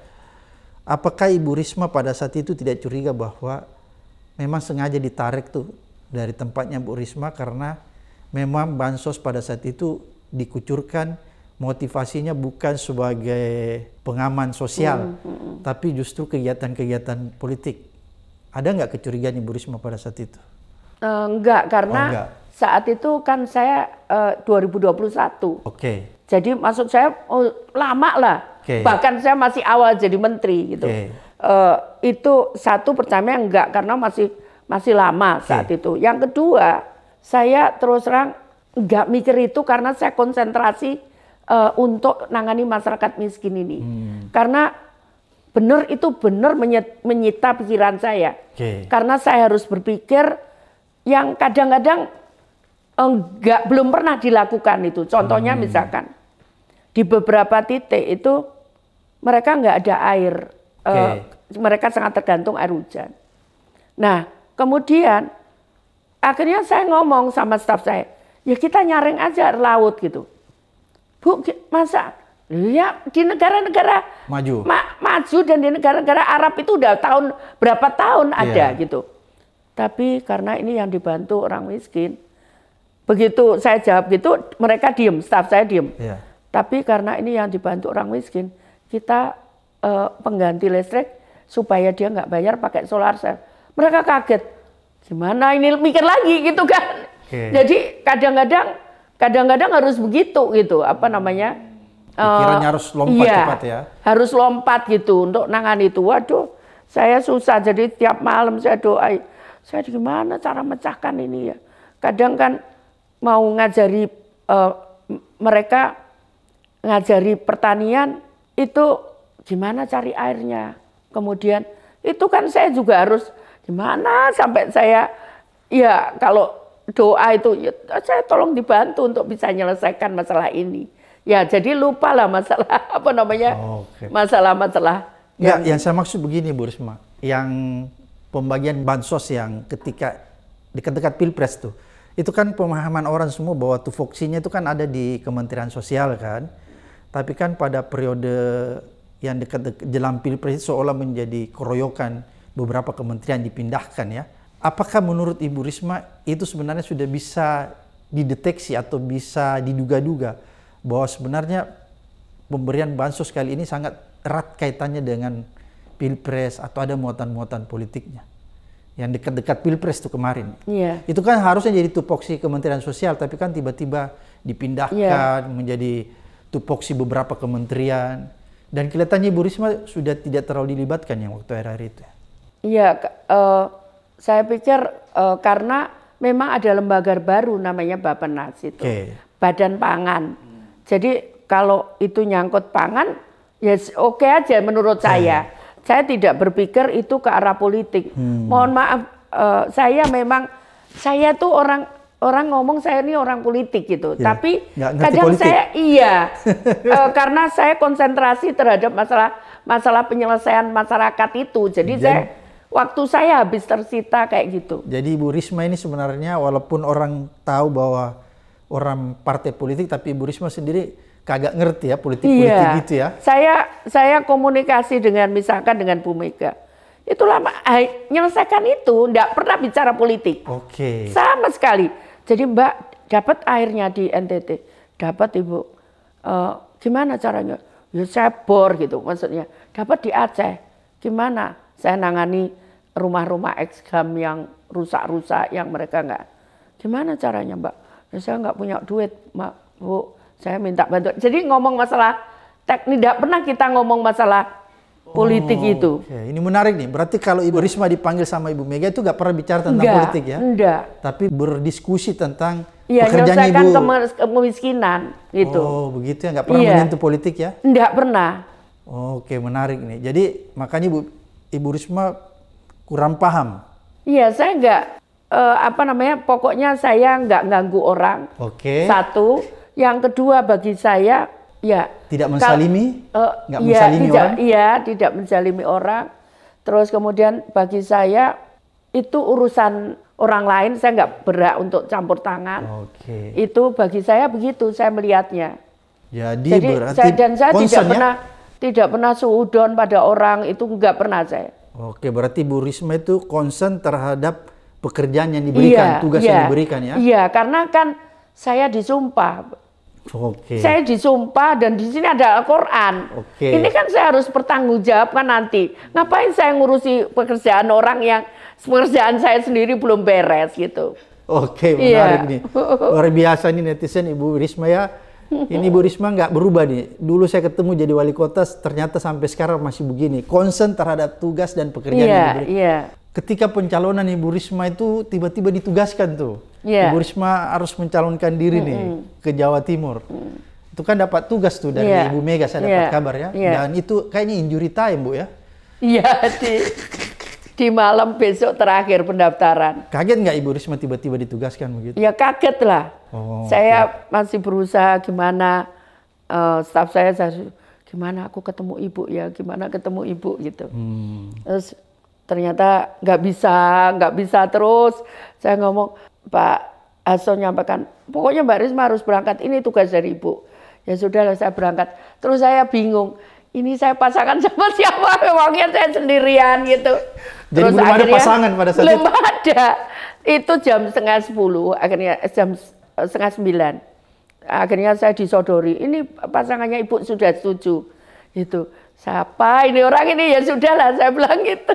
Apakah Ibu Risma pada saat itu tidak curiga bahwa memang sengaja ditarik tuh dari tempatnya Bu Risma karena memang bansos pada saat itu dikucurkan motivasinya bukan sebagai pengaman sosial, mm, tapi justru kegiatan-kegiatan politik. Ada nggak kecurigaan Ibu Risma pada saat itu? Uh, enggak, karena oh, enggak. saat itu kan saya eh, uh, 2021. Oke. Okay. Jadi maksud saya oh, lama lah. Okay. Bahkan saya masih awal jadi menteri gitu. Okay. Uh, eh, itu satu percaya enggak karena masih masih lama okay. saat itu. Yang kedua, saya terus terang enggak mikir itu karena saya konsentrasi uh, untuk nangani masyarakat miskin ini. Hmm. Karena benar itu benar menyita pikiran saya. Okay. Karena saya harus berpikir yang kadang-kadang enggak eh, belum pernah dilakukan itu. Contohnya hmm. misalkan di beberapa titik itu mereka enggak ada air, okay. e, eh, mereka sangat tergantung air hujan. Nah kemudian akhirnya saya ngomong sama staf saya, ya kita nyaring aja air laut gitu. Bu masa Ya, di negara-negara maju. Ma maju dan di negara-negara Arab itu udah tahun berapa tahun iya. ada yeah. gitu. Tapi karena ini yang dibantu orang miskin, begitu saya jawab gitu, mereka diem, staff saya diem. Yeah. Tapi karena ini yang dibantu orang miskin, kita uh, pengganti listrik supaya dia nggak bayar pakai solar cell. Mereka kaget, gimana ini mikir lagi gitu kan? Okay. Jadi kadang-kadang, kadang-kadang harus begitu gitu, apa namanya? Eh, Pikirannya harus lompat iya, cepat ya. Harus lompat gitu untuk nangan itu. Waduh, saya susah. Jadi tiap malam saya doain saya gimana cara mecahkan ini ya. Kadang kan mau ngajari uh, mereka ngajari pertanian itu gimana cari airnya. Kemudian itu kan saya juga harus gimana sampai saya ya kalau doa itu ya, saya tolong dibantu untuk bisa menyelesaikan masalah ini. Ya jadi lupalah masalah apa namanya masalah-masalah. Oh, ya, okay. Yang... Ya, yang saya maksud begini Bu Risma, yang pembagian bansos yang ketika dekat-dekat pilpres tuh itu kan pemahaman orang semua bahwa tufoksinya itu kan ada di Kementerian Sosial kan tapi kan pada periode yang dekat jelang pilpres seolah menjadi keroyokan beberapa kementerian dipindahkan ya apakah menurut Ibu Risma itu sebenarnya sudah bisa dideteksi atau bisa diduga-duga bahwa sebenarnya pemberian bansos kali ini sangat erat kaitannya dengan pilpres atau ada muatan-muatan politiknya yang dekat-dekat pilpres tuh kemarin yeah. itu kan harusnya jadi tupoksi Kementerian Sosial tapi kan tiba-tiba dipindahkan yeah. menjadi tupoksi beberapa kementerian dan kelihatannya Bu Risma sudah tidak terlalu dilibatkan yang waktu era itu iya uh, saya pikir uh, karena memang ada lembaga baru namanya Bapenas itu okay. Badan Pangan jadi kalau itu nyangkut pangan ya yes, oke okay aja menurut saya saya tidak berpikir itu ke arah politik. Hmm. Mohon maaf, uh, saya memang saya tuh orang orang ngomong saya ini orang politik gitu, yeah. tapi kadang politik. saya iya uh, karena saya konsentrasi terhadap masalah masalah penyelesaian masyarakat itu. Jadi, Jadi saya waktu saya habis tersita kayak gitu. Jadi Bu Risma ini sebenarnya walaupun orang tahu bahwa orang partai politik, tapi Bu Risma sendiri kagak ngerti ya politik-politik iya. gitu ya. Saya saya komunikasi dengan misalkan dengan Bu Mega. Itu lama menyelesaikan itu, enggak pernah bicara politik. Oke. Okay. Sama sekali. Jadi Mbak dapat airnya di NTT, dapat Ibu. e, gimana caranya? Ya saya bor gitu maksudnya. Dapat di Aceh. Gimana? Saya nangani rumah-rumah ex-gam yang rusak-rusak yang mereka enggak. Gimana caranya, Mbak? Ya saya enggak punya duit, Mbak. Bu saya minta bantu. Jadi ngomong masalah teknik, tidak pernah kita ngomong masalah politik oh, itu. Okay. Ini menarik nih. Berarti kalau Ibu Risma dipanggil sama Ibu Mega itu nggak pernah bicara tentang enggak, politik ya? Enggak. Tapi berdiskusi tentang ya, iya, pekerjaan Ibu. Iya, kemiskinan gitu. Oh, begitu ya? Nggak pernah ya. menyentuh politik ya? Enggak pernah. Oke, okay, menarik nih. Jadi makanya Ibu Ibu Risma kurang paham. Iya, saya nggak uh, apa namanya. Pokoknya saya nggak ganggu orang. Oke. Okay. Satu yang kedua bagi saya ya tidak mensalimi, uh, ya, tidak, orang. Iya, tidak mensalimi orang. Terus kemudian bagi saya itu urusan orang lain, saya nggak berhak untuk campur tangan. Oke. Okay. Itu bagi saya begitu saya melihatnya. Jadi, Jadi berarti saya, dan saya tidak pernah tidak pernah suudon pada orang itu nggak pernah saya. Oke, berarti Bu Risma itu konsen terhadap pekerjaan yang diberikan, iya, tugas iya, yang diberikan ya? Iya, karena kan saya disumpah Okay. Saya disumpah dan di sini ada Al-Qur'an. Okay. Ini kan saya harus pertanggungjawabkan nanti. Ngapain saya ngurusi pekerjaan orang yang pekerjaan saya sendiri belum beres gitu. Oke, okay, iya. menarik yeah. nih. Luar biasa nih netizen Ibu Risma ya. Ini Ibu Risma nggak berubah nih. Dulu saya ketemu jadi wali kota, ternyata sampai sekarang masih begini. Konsen terhadap tugas dan pekerjaan yeah, Yeah. Iya. Ketika pencalonan Ibu Risma itu tiba-tiba ditugaskan tuh yeah. Ibu Risma harus mencalonkan diri mm -hmm. nih ke Jawa Timur. Mm. Itu kan dapat tugas tuh dari yeah. Ibu Mega saya dapat yeah. kabar ya. Yeah. Dan itu kayaknya injury time Bu ya. Iya di di malam besok terakhir pendaftaran. Kaget nggak Ibu Risma tiba-tiba ditugaskan begitu? Ya kaget lah. Oh, saya okay. Ya. masih berusaha gimana uh, eh, staf saya, saya gimana aku ketemu ibu ya, gimana ketemu ibu gitu. Hmm. Terus ternyata nggak bisa, nggak bisa terus. Saya ngomong, Pak Hasto nyampaikan, pokoknya Mbak Risma harus berangkat, ini tugas dari Ibu. Ya sudah lah saya berangkat. Terus saya bingung, ini saya pasangan sama siapa? Memangnya saya sendirian gitu. Jadi Terus belum ada pasangan pada saat belum itu? Belum ada. Itu jam setengah sepuluh, akhirnya eh, jam eh, setengah sembilan. Akhirnya saya disodori, ini pasangannya Ibu sudah setuju. Gitu. Siapa ini orang ini? Ya sudah lah saya bilang gitu.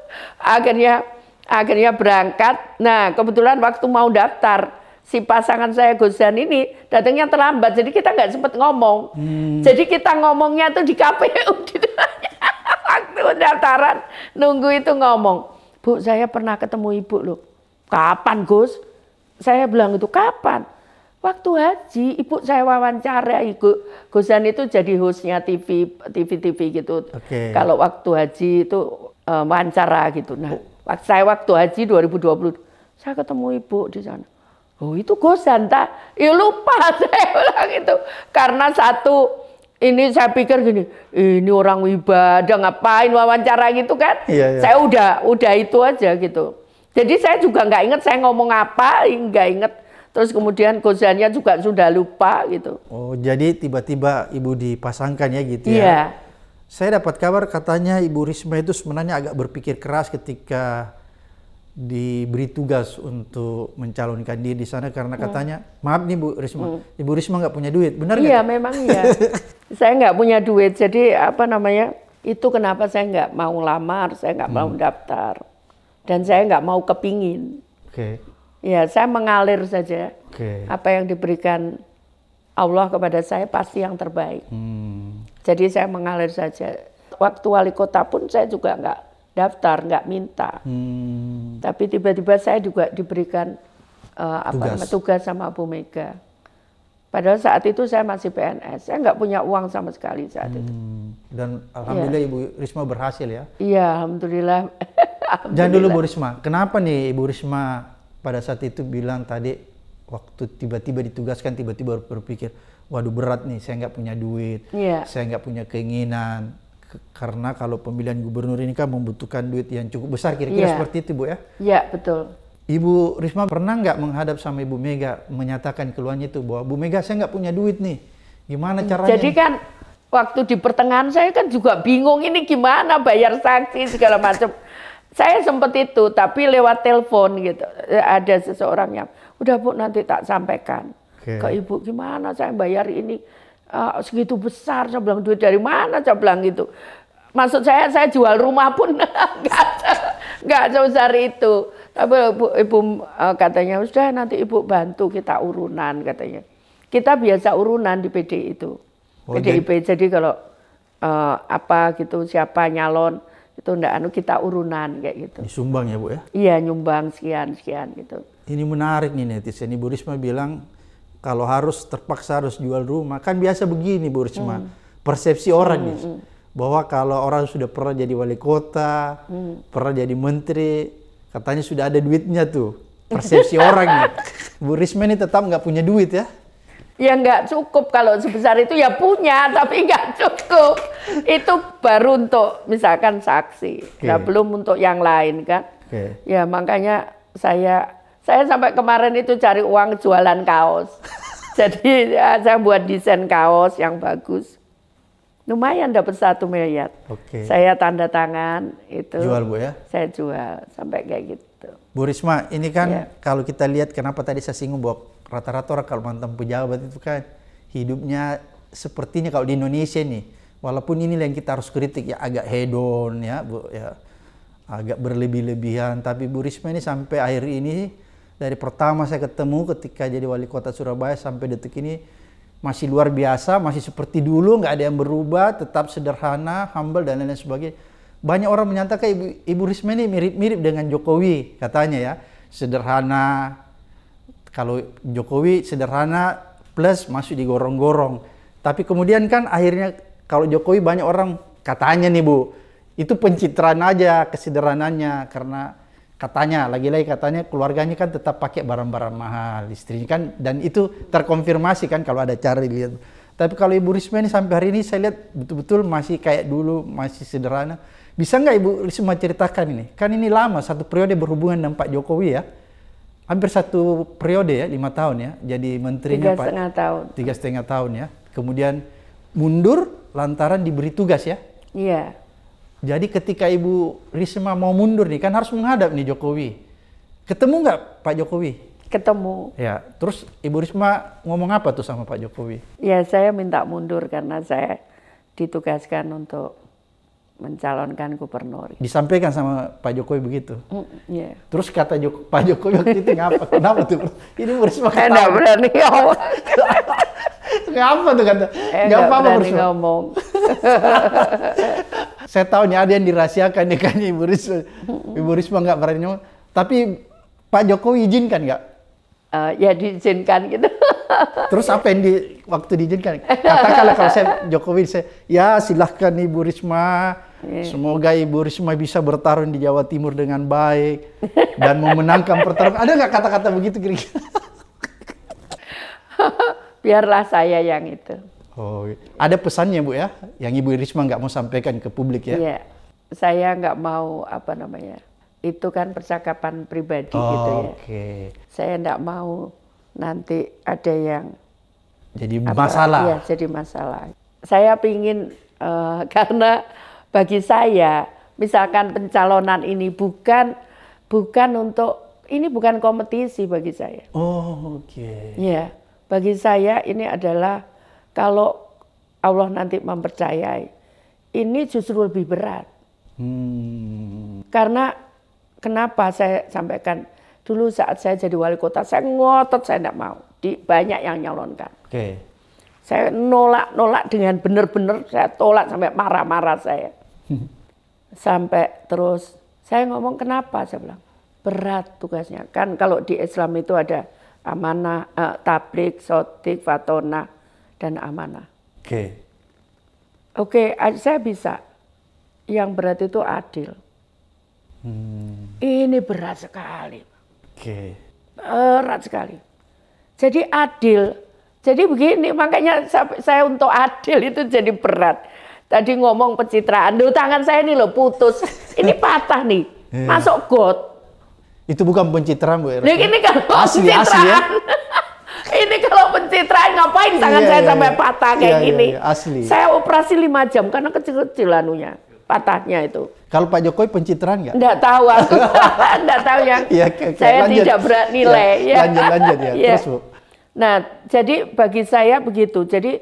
Akhirnya Akhirnya berangkat. Nah, kebetulan waktu mau daftar, si pasangan saya Gozan ini datangnya terlambat. Jadi kita nggak sempat ngomong. Hmm. Jadi kita ngomongnya tuh di KPU. waktu pendaftaran, nunggu itu ngomong. Bu, saya pernah ketemu ibu loh. Kapan, Gus? Saya bilang itu, kapan? Waktu haji, ibu saya wawancara, ibu Gozan itu jadi hostnya TV, TV, TV gitu. Okay. Kalau waktu haji itu eh, wawancara gitu. Nah, oh. Waktu saya waktu haji 2020, saya ketemu ibu di sana. Oh itu gosan tak? Ya lupa saya bilang itu. Karena satu ini saya pikir gini, ini orang ibadah ngapain wawancara gitu kan? Iya, iya. Saya udah udah itu aja gitu. Jadi saya juga nggak inget saya ngomong apa, nggak inget. Terus kemudian gosannya juga sudah lupa gitu. Oh jadi tiba-tiba ibu dipasangkan ya gitu ya? Iya saya dapat kabar katanya Ibu Risma itu sebenarnya agak berpikir keras ketika diberi tugas untuk mencalonkan diri di sana karena iya. katanya hmm. maaf nih Bu Risma, hmm. Ibu Risma nggak punya duit, benar iya, nggak? Iya gak? memang ya. saya nggak punya duit, jadi apa namanya itu kenapa saya nggak mau lamar, saya nggak hmm. mau daftar, dan saya nggak mau kepingin. Oke. Okay. Ya saya mengalir saja. Oke. Okay. Apa yang diberikan Allah kepada saya pasti yang terbaik. Hmm. Jadi saya mengalir saja. Waktu wali kota pun saya juga nggak daftar, nggak minta. Hmm. Tapi tiba-tiba saya juga diberikan uh, apa tugas. tugas sama Bu Mega. Padahal saat itu saya masih PNS, saya nggak punya uang sama sekali saat hmm. itu. Dan iya. alhamdulillah ya. Ibu Risma berhasil ya? Iya, alhamdulillah. Jangan dulu Bu Risma, kenapa nih Ibu Risma pada saat itu bilang tadi waktu tiba-tiba ditugaskan tiba-tiba berpikir waduh berat nih, saya nggak punya duit, yeah. saya nggak punya keinginan. karena kalau pemilihan gubernur ini kan membutuhkan duit yang cukup besar, kira-kira yeah. seperti itu Bu ya? Iya, yeah, betul. Ibu Risma pernah nggak menghadap sama Ibu Mega menyatakan keluhannya itu bahwa Bu Mega saya nggak punya duit nih, gimana hmm, caranya? Jadi kan waktu di pertengahan saya kan juga bingung ini gimana bayar saksi segala macam. saya sempat itu tapi lewat telepon gitu ada seseorang yang udah Bu nanti tak sampaikan okay. ke ibu gimana saya bayar ini uh, segitu besar saya bilang duit dari mana saya bilang gitu maksud saya saya jual rumah pun nggak nggak sebesar itu tapi ibu, ibu uh, katanya sudah nanti ibu bantu kita urunan katanya kita biasa urunan di PD itu oh, PDIP jadi, jadi kalau uh, apa gitu siapa nyalon itu ndak anu kita urunan kayak gitu. Disumbang ya Bu ya? Iya nyumbang sekian sekian gitu. Ini menarik nih netizen. Ibu Risma bilang kalau harus terpaksa harus jual rumah kan biasa begini Bu Risma hmm. persepsi hmm, orang hmm. nih hmm. bahwa kalau orang sudah pernah jadi wali kota hmm. pernah jadi menteri katanya sudah ada duitnya tuh persepsi orang nih Bu Risma ini tetap nggak punya duit ya ya nggak cukup kalau sebesar itu ya punya tapi nggak cukup itu baru untuk misalkan saksi okay. nah belum untuk yang lain kan okay. ya makanya saya saya sampai kemarin itu cari uang jualan kaos. Jadi ya, saya buat desain kaos yang bagus. Lumayan dapat satu miliar. Oke. Saya tanda tangan itu. Jual bu ya? Saya jual sampai kayak gitu. Bu Risma, ini kan ya. kalau kita lihat kenapa tadi saya singgung bahwa rata-rata orang kalau mantan pejabat itu kan hidupnya sepertinya kalau di Indonesia nih, walaupun ini yang kita harus kritik ya agak hedon ya bu ya agak berlebih-lebihan. Tapi Bu Risma ini sampai akhir ini dari pertama saya ketemu ketika jadi wali kota Surabaya sampai detik ini masih luar biasa, masih seperti dulu, nggak ada yang berubah, tetap sederhana, humble dan lain-lain sebagainya. Banyak orang menyatakan Ibu, Ibu Risma ini mirip-mirip dengan Jokowi katanya ya, sederhana. Kalau Jokowi sederhana plus masuk digorong-gorong. Tapi kemudian kan akhirnya kalau Jokowi banyak orang katanya nih Bu, itu pencitraan aja kesederhanannya karena katanya lagi-lagi katanya keluarganya kan tetap pakai barang-barang mahal istrinya kan dan itu terkonfirmasi kan kalau ada cara dilihat tapi kalau Ibu Risma ini sampai hari ini saya lihat betul-betul masih kayak dulu masih sederhana bisa nggak Ibu Risma ceritakan ini kan ini lama satu periode berhubungan dengan Pak Jokowi ya hampir satu periode ya lima tahun ya jadi menterinya tiga Pak, setengah tahun tiga setengah tahun ya kemudian mundur lantaran diberi tugas ya iya jadi ketika Ibu Risma mau mundur nih, kan harus menghadap nih Jokowi. Ketemu nggak Pak Jokowi? Ketemu. Ya, terus Ibu Risma ngomong apa tuh sama Pak Jokowi? Ya, saya minta mundur karena saya ditugaskan untuk mencalonkan gubernur. Disampaikan sama Pak Jokowi begitu? Mm, yeah. Terus kata Jok Pak Jokowi waktu itu ngapa? Kenapa tuh? Ini Bu Risma ketawa. Enggak berani Allah. Gak apa tuh kata. Eh, gak apa-apa bersuara. ngomong. Saya tahu nih ada yang dirahasiakan nih kan Ibu Risma. Ibu Risma gak berani ngomong. Tapi Pak Jokowi izinkan gak? Uh, eh, ya diizinkan gitu. Terus apa yang di waktu diizinkan? Katakanlah kalau saya Jokowi saya ya silahkan Ibu Risma. Iya. Semoga Ibu Risma bisa bertarung di Jawa Timur dengan baik dan memenangkan pertarungan. Ada nggak kata-kata begitu kira-kira? biarlah saya yang itu. Oh, ada pesannya Bu ya, yang Ibu Risma nggak mau sampaikan ke publik ya? Iya, saya nggak mau apa namanya, itu kan percakapan pribadi oh, gitu ya. Oke. Okay. Saya nggak mau nanti ada yang jadi apa, masalah. Iya, jadi masalah. Saya pingin uh, karena bagi saya, misalkan pencalonan ini bukan bukan untuk ini bukan kompetisi bagi saya. Oh, oke. Okay. Iya. Bagi saya ini adalah kalau Allah nanti mempercayai, ini justru lebih berat. Hmm. Karena kenapa saya sampaikan dulu saat saya jadi wali kota, saya ngotot saya tidak mau. Di, banyak yang nyalonkan. Okay. Saya nolak-nolak dengan benar-benar saya tolak sampai marah-marah saya. sampai terus saya ngomong kenapa saya bilang berat tugasnya kan kalau di Islam itu ada amanah, eh, tablik, sotik, fatona, dan amanah. Oke. Okay. Oke, okay, saya bisa. Yang berat itu adil. Hmm. Ini berat sekali. Oke. Okay. Berat sekali. Jadi adil. Jadi begini, makanya saya, untuk adil itu jadi berat. Tadi ngomong pencitraan, tangan saya ini loh putus. Ini patah nih, iya. masuk got itu bukan pencitraan, Bu Erna. Ini kalau asli, pencitraan. Asli, ya? ini kalau pencitraan ngapain tangan iya, saya iya, sampai iya. patah kayak iya, iya, gini? Iya, asli. Saya operasi lima jam karena kecil-kecil anunya patahnya itu. Kalau Pak Jokowi pencitraan nggak? Nggak tahu aku, nggak tahu yang. Ya, okay, iya, okay. saya lanjut. tidak berat nilai. Ya, ya. Lanjut, lanjut ya. ya. Terus Bu. Nah, jadi bagi saya begitu. Jadi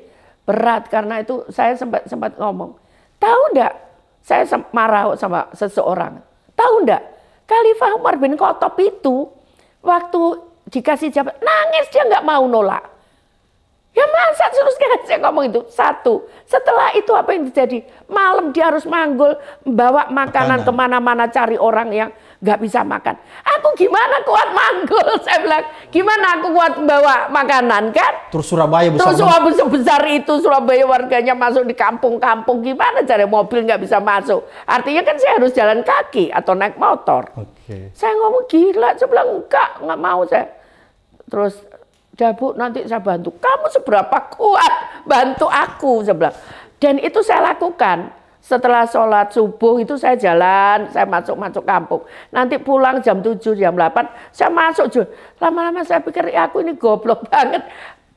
berat karena itu saya sempat sempat ngomong. Tahu nggak? Saya marah sama seseorang. Tahu nggak? Khalifah Umar bin Khattab itu waktu dikasih jabat nangis dia nggak mau nolak. Ya masa terus saya ngomong itu satu. Setelah itu apa yang terjadi? Malam dia harus manggul, bawa makanan. kemana-mana cari orang yang nggak bisa makan. Aku gimana kuat manggul? Saya bilang, gimana aku kuat bawa makanan kan? Terus Surabaya besar. Terus Surabaya besar itu Surabaya warganya masuk di kampung-kampung gimana cari mobil nggak bisa masuk? Artinya kan saya harus jalan kaki atau naik motor. Okay. Saya ngomong gila, saya bilang enggak, nggak mau saya. Terus udah nanti saya bantu. Kamu seberapa kuat bantu aku? Saya bilang. Dan itu saya lakukan setelah sholat subuh itu saya jalan, saya masuk-masuk kampung. Nanti pulang jam 7, jam 8, saya masuk. Lama-lama saya pikir, ya aku ini goblok banget.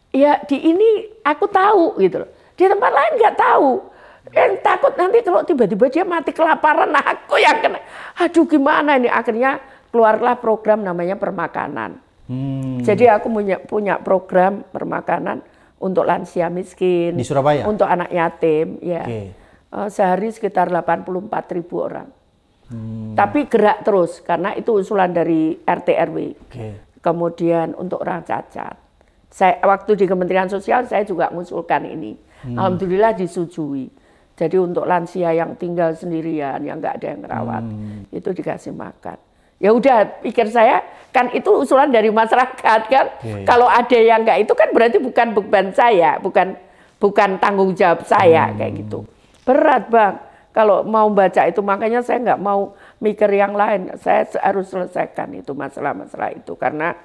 Ya di ini aku tahu gitu loh. Di tempat lain nggak tahu. Yang takut nanti kalau tiba-tiba dia mati kelaparan, aku yang kena. Aduh gimana ini? Akhirnya keluarlah program namanya permakanan. Hmm. Jadi aku punya, punya program permakanan untuk lansia miskin. Di Surabaya? Untuk anak yatim. ya. Okay. Eh, sehari sekitar 84 ribu orang. Hmm. Tapi gerak terus karena itu usulan dari RT RW. Okay. Kemudian untuk orang cacat. Saya waktu di Kementerian Sosial saya juga mengusulkan ini. Hmm. Alhamdulillah disetujui. Jadi untuk lansia yang tinggal sendirian yang nggak ada yang merawat hmm. itu dikasih makan. Ya udah pikir saya kan itu usulan dari masyarakat kan. Yeah. Kalau ada yang nggak itu kan berarti bukan beban saya, bukan bukan tanggung jawab saya hmm. kayak gitu. Berat bang, kalau mau baca itu makanya saya nggak mau mikir yang lain. Saya harus selesaikan itu masalah-masalah itu karena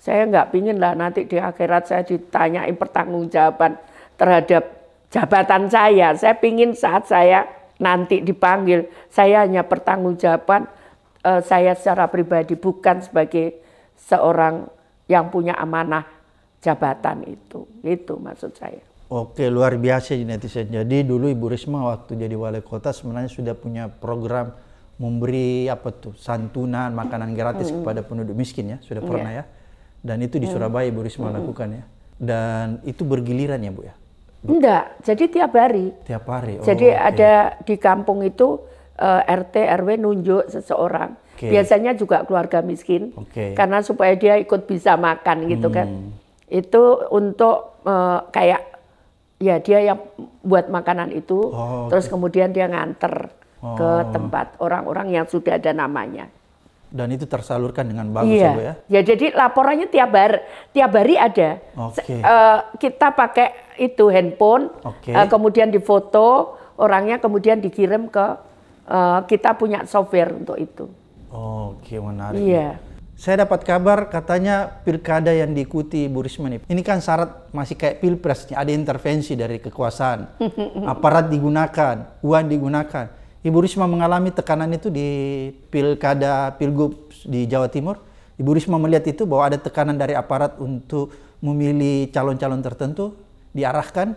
saya nggak pingin lah nanti di akhirat saya ditanyai pertanggungjawaban terhadap jabatan saya. Saya pingin saat saya nanti dipanggil, saya hanya pertanggungjawaban eh, saya secara pribadi bukan sebagai seorang yang punya amanah jabatan itu. Itu maksud saya. Oke, luar biasa netizen. Jadi dulu Ibu Risma waktu jadi wali kota sebenarnya sudah punya program memberi apa tuh santunan makanan gratis -hmm. kepada penduduk miskin ya, sudah iya. pernah yeah. ya. Dan itu di mm. Surabaya Ibu Risma mm -hmm. lakukan ya. Dan itu bergiliran ya Bu ya. Enggak, jadi tiap hari. Tiap hari. Oh, jadi okay. ada di kampung itu uh, eh, RT RW nunjuk seseorang. Okay. Biasanya juga keluarga miskin. Okay. Karena supaya dia ikut bisa makan gitu kan. hmm. kan. Itu untuk uh, kayak ya dia yang buat makanan itu oh, terus kemudian dia nganter oh. ke tempat orang-orang yang sudah ada namanya dan itu tersalurkan dengan bagus iya. ya Bu ya. Ya jadi laporannya tiap hari tiap hari ada. Okay. Uh, eh, kita pakai itu handphone okay. uh, eh, kemudian difoto orangnya kemudian dikirim ke uh, kita punya software untuk itu. Oke, okay, menarik. Iya. Saya dapat kabar katanya pilkada yang diikuti Bu Risma nih. Ini kan syarat masih kayak pilpres, ada intervensi dari kekuasaan. Aparat digunakan, uang digunakan. Ibu Risma mengalami tekanan itu di pilkada, pilgub di Jawa Timur. Ibu Risma melihat itu bahwa ada tekanan dari aparat untuk memilih calon-calon tertentu diarahkan?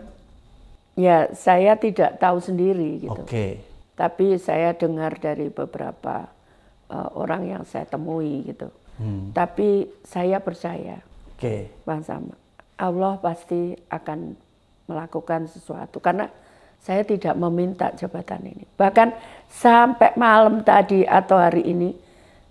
Ya, saya tidak tahu sendiri gitu. Oke. Okay. Tapi saya dengar dari beberapa uh, orang yang saya temui gitu Hmm. Tapi saya percaya, okay. Bang sama, Allah pasti akan melakukan sesuatu karena saya tidak meminta jabatan ini. Bahkan sampai malam tadi atau hari ini,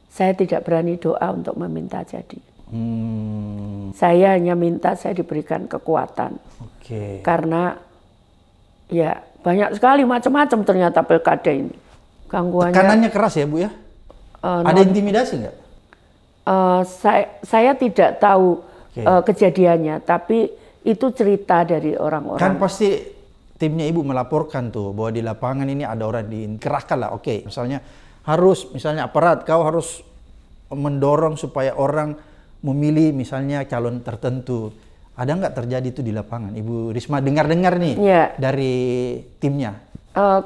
saya tidak berani doa untuk meminta jadi. Hmm. Saya hanya minta saya diberikan kekuatan. Okay. Karena ya banyak sekali macam-macam ternyata pilkada ini. Gangguannya. Tekanannya keras ya Bu ya? Uh, Ada intimidasi nggak? Eh, saya, saya tidak tahu okay. uh, eh, kejadiannya, tapi itu cerita dari orang-orang. Kan pasti timnya ibu melaporkan tuh bahwa di lapangan ini ada orang dikerahkan lah. Oke, okay. misalnya harus misalnya aparat kau harus mendorong supaya orang memilih misalnya calon tertentu. Ada nggak terjadi itu di lapangan, Ibu Risma? Dengar-dengar nih ya. dari timnya. Uh,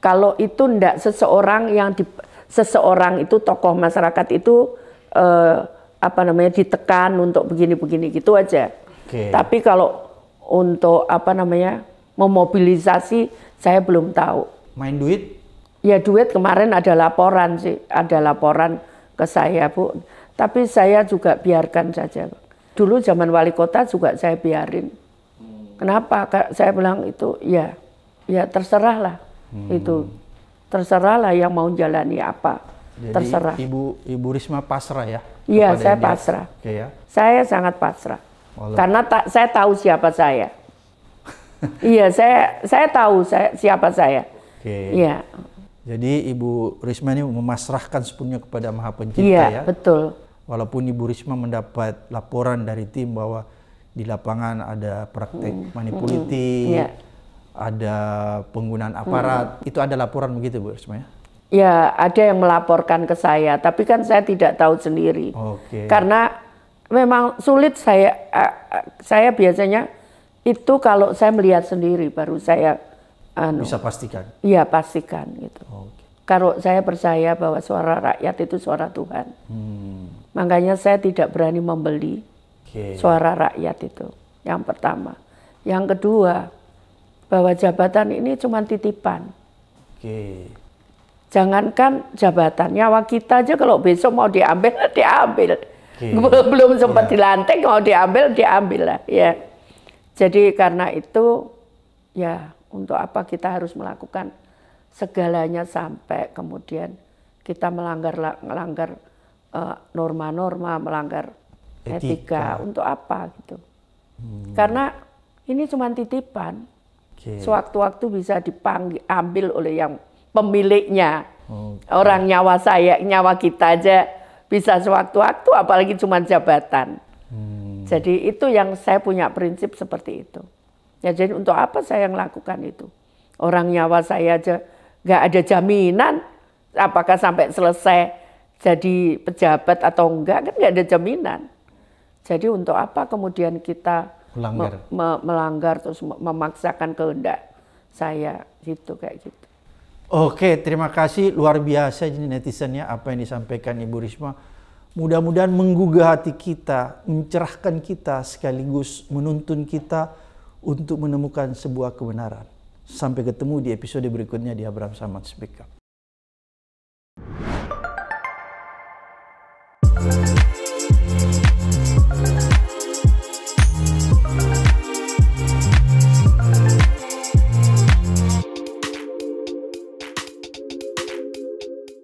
kalau itu ndak seseorang yang di, seseorang itu tokoh masyarakat itu eh, apa namanya ditekan untuk begini-begini gitu aja. Okay. Tapi kalau untuk apa namanya memobilisasi saya belum tahu. Main duit? Ya duit kemarin ada laporan sih, ada laporan ke saya bu. Tapi saya juga biarkan saja. Dulu zaman wali kota juga saya biarin. Kenapa? Saya bilang itu ya, ya terserahlah hmm. itu, terserahlah yang mau jalani apa. Jadi terserah. Ibu Ibu Risma pasrah ya? Iya, saya India. pasrah. Oke ya. Saya sangat pasrah. Walau... Karena ta saya tahu siapa saya. iya, saya saya tahu saya, siapa saya. Oke. Iya. Jadi Ibu Risma ini memasrahkan sepenuhnya kepada Maha Pencipta iya, ya. betul. Walaupun Ibu Risma mendapat laporan dari tim bahwa di lapangan ada praktik hmm. manipulatif, hmm. Yeah. ada penggunaan aparat, hmm. itu ada laporan begitu Bu Risma ya? Ya, ada yang melaporkan ke saya, tapi kan saya tidak tahu sendiri. Okay. Karena memang sulit saya saya biasanya itu kalau saya melihat sendiri baru saya anu, bisa pastikan. Iya, pastikan gitu. Okay. Kalau saya percaya bahwa suara rakyat itu suara Tuhan. Hmm. Makanya saya tidak berani membeli okay. suara rakyat itu. Yang pertama. Yang kedua, bahwa jabatan ini cuma titipan. Okay Jangankan jabatan nyawa kita aja kalau besok mau diambil, diambil. Okay. Belum sempat yeah. dilantik mau diambil, diambil lah. Ya. Jadi karena itu ya untuk apa kita harus melakukan segalanya sampai kemudian kita melanggar melanggar eh, norma-norma, uh, melanggar etika. etika untuk apa gitu. Hmm. Karena ini cuma titipan. Okay. Sewaktu-waktu bisa dipanggil ambil oleh yang pemiliknya. Okay. Orang nyawa saya, nyawa kita aja bisa sewaktu-waktu, apalagi cuma jabatan. Hmm. Jadi itu yang saya punya prinsip seperti itu. Ya, jadi untuk apa saya yang lakukan itu? Orang nyawa saya aja nggak ada jaminan apakah sampai selesai jadi pejabat atau enggak, kan nggak ada jaminan. Jadi untuk apa kemudian kita melanggar, me me melanggar terus memaksakan kehendak saya gitu kayak gitu. Oke, terima kasih luar biasa jadi netizennya apa yang disampaikan Ibu Risma. Mudah-mudahan menggugah hati kita, mencerahkan kita sekaligus menuntun kita untuk menemukan sebuah kebenaran. Sampai ketemu di episode berikutnya di Abraham Samad Speak Up.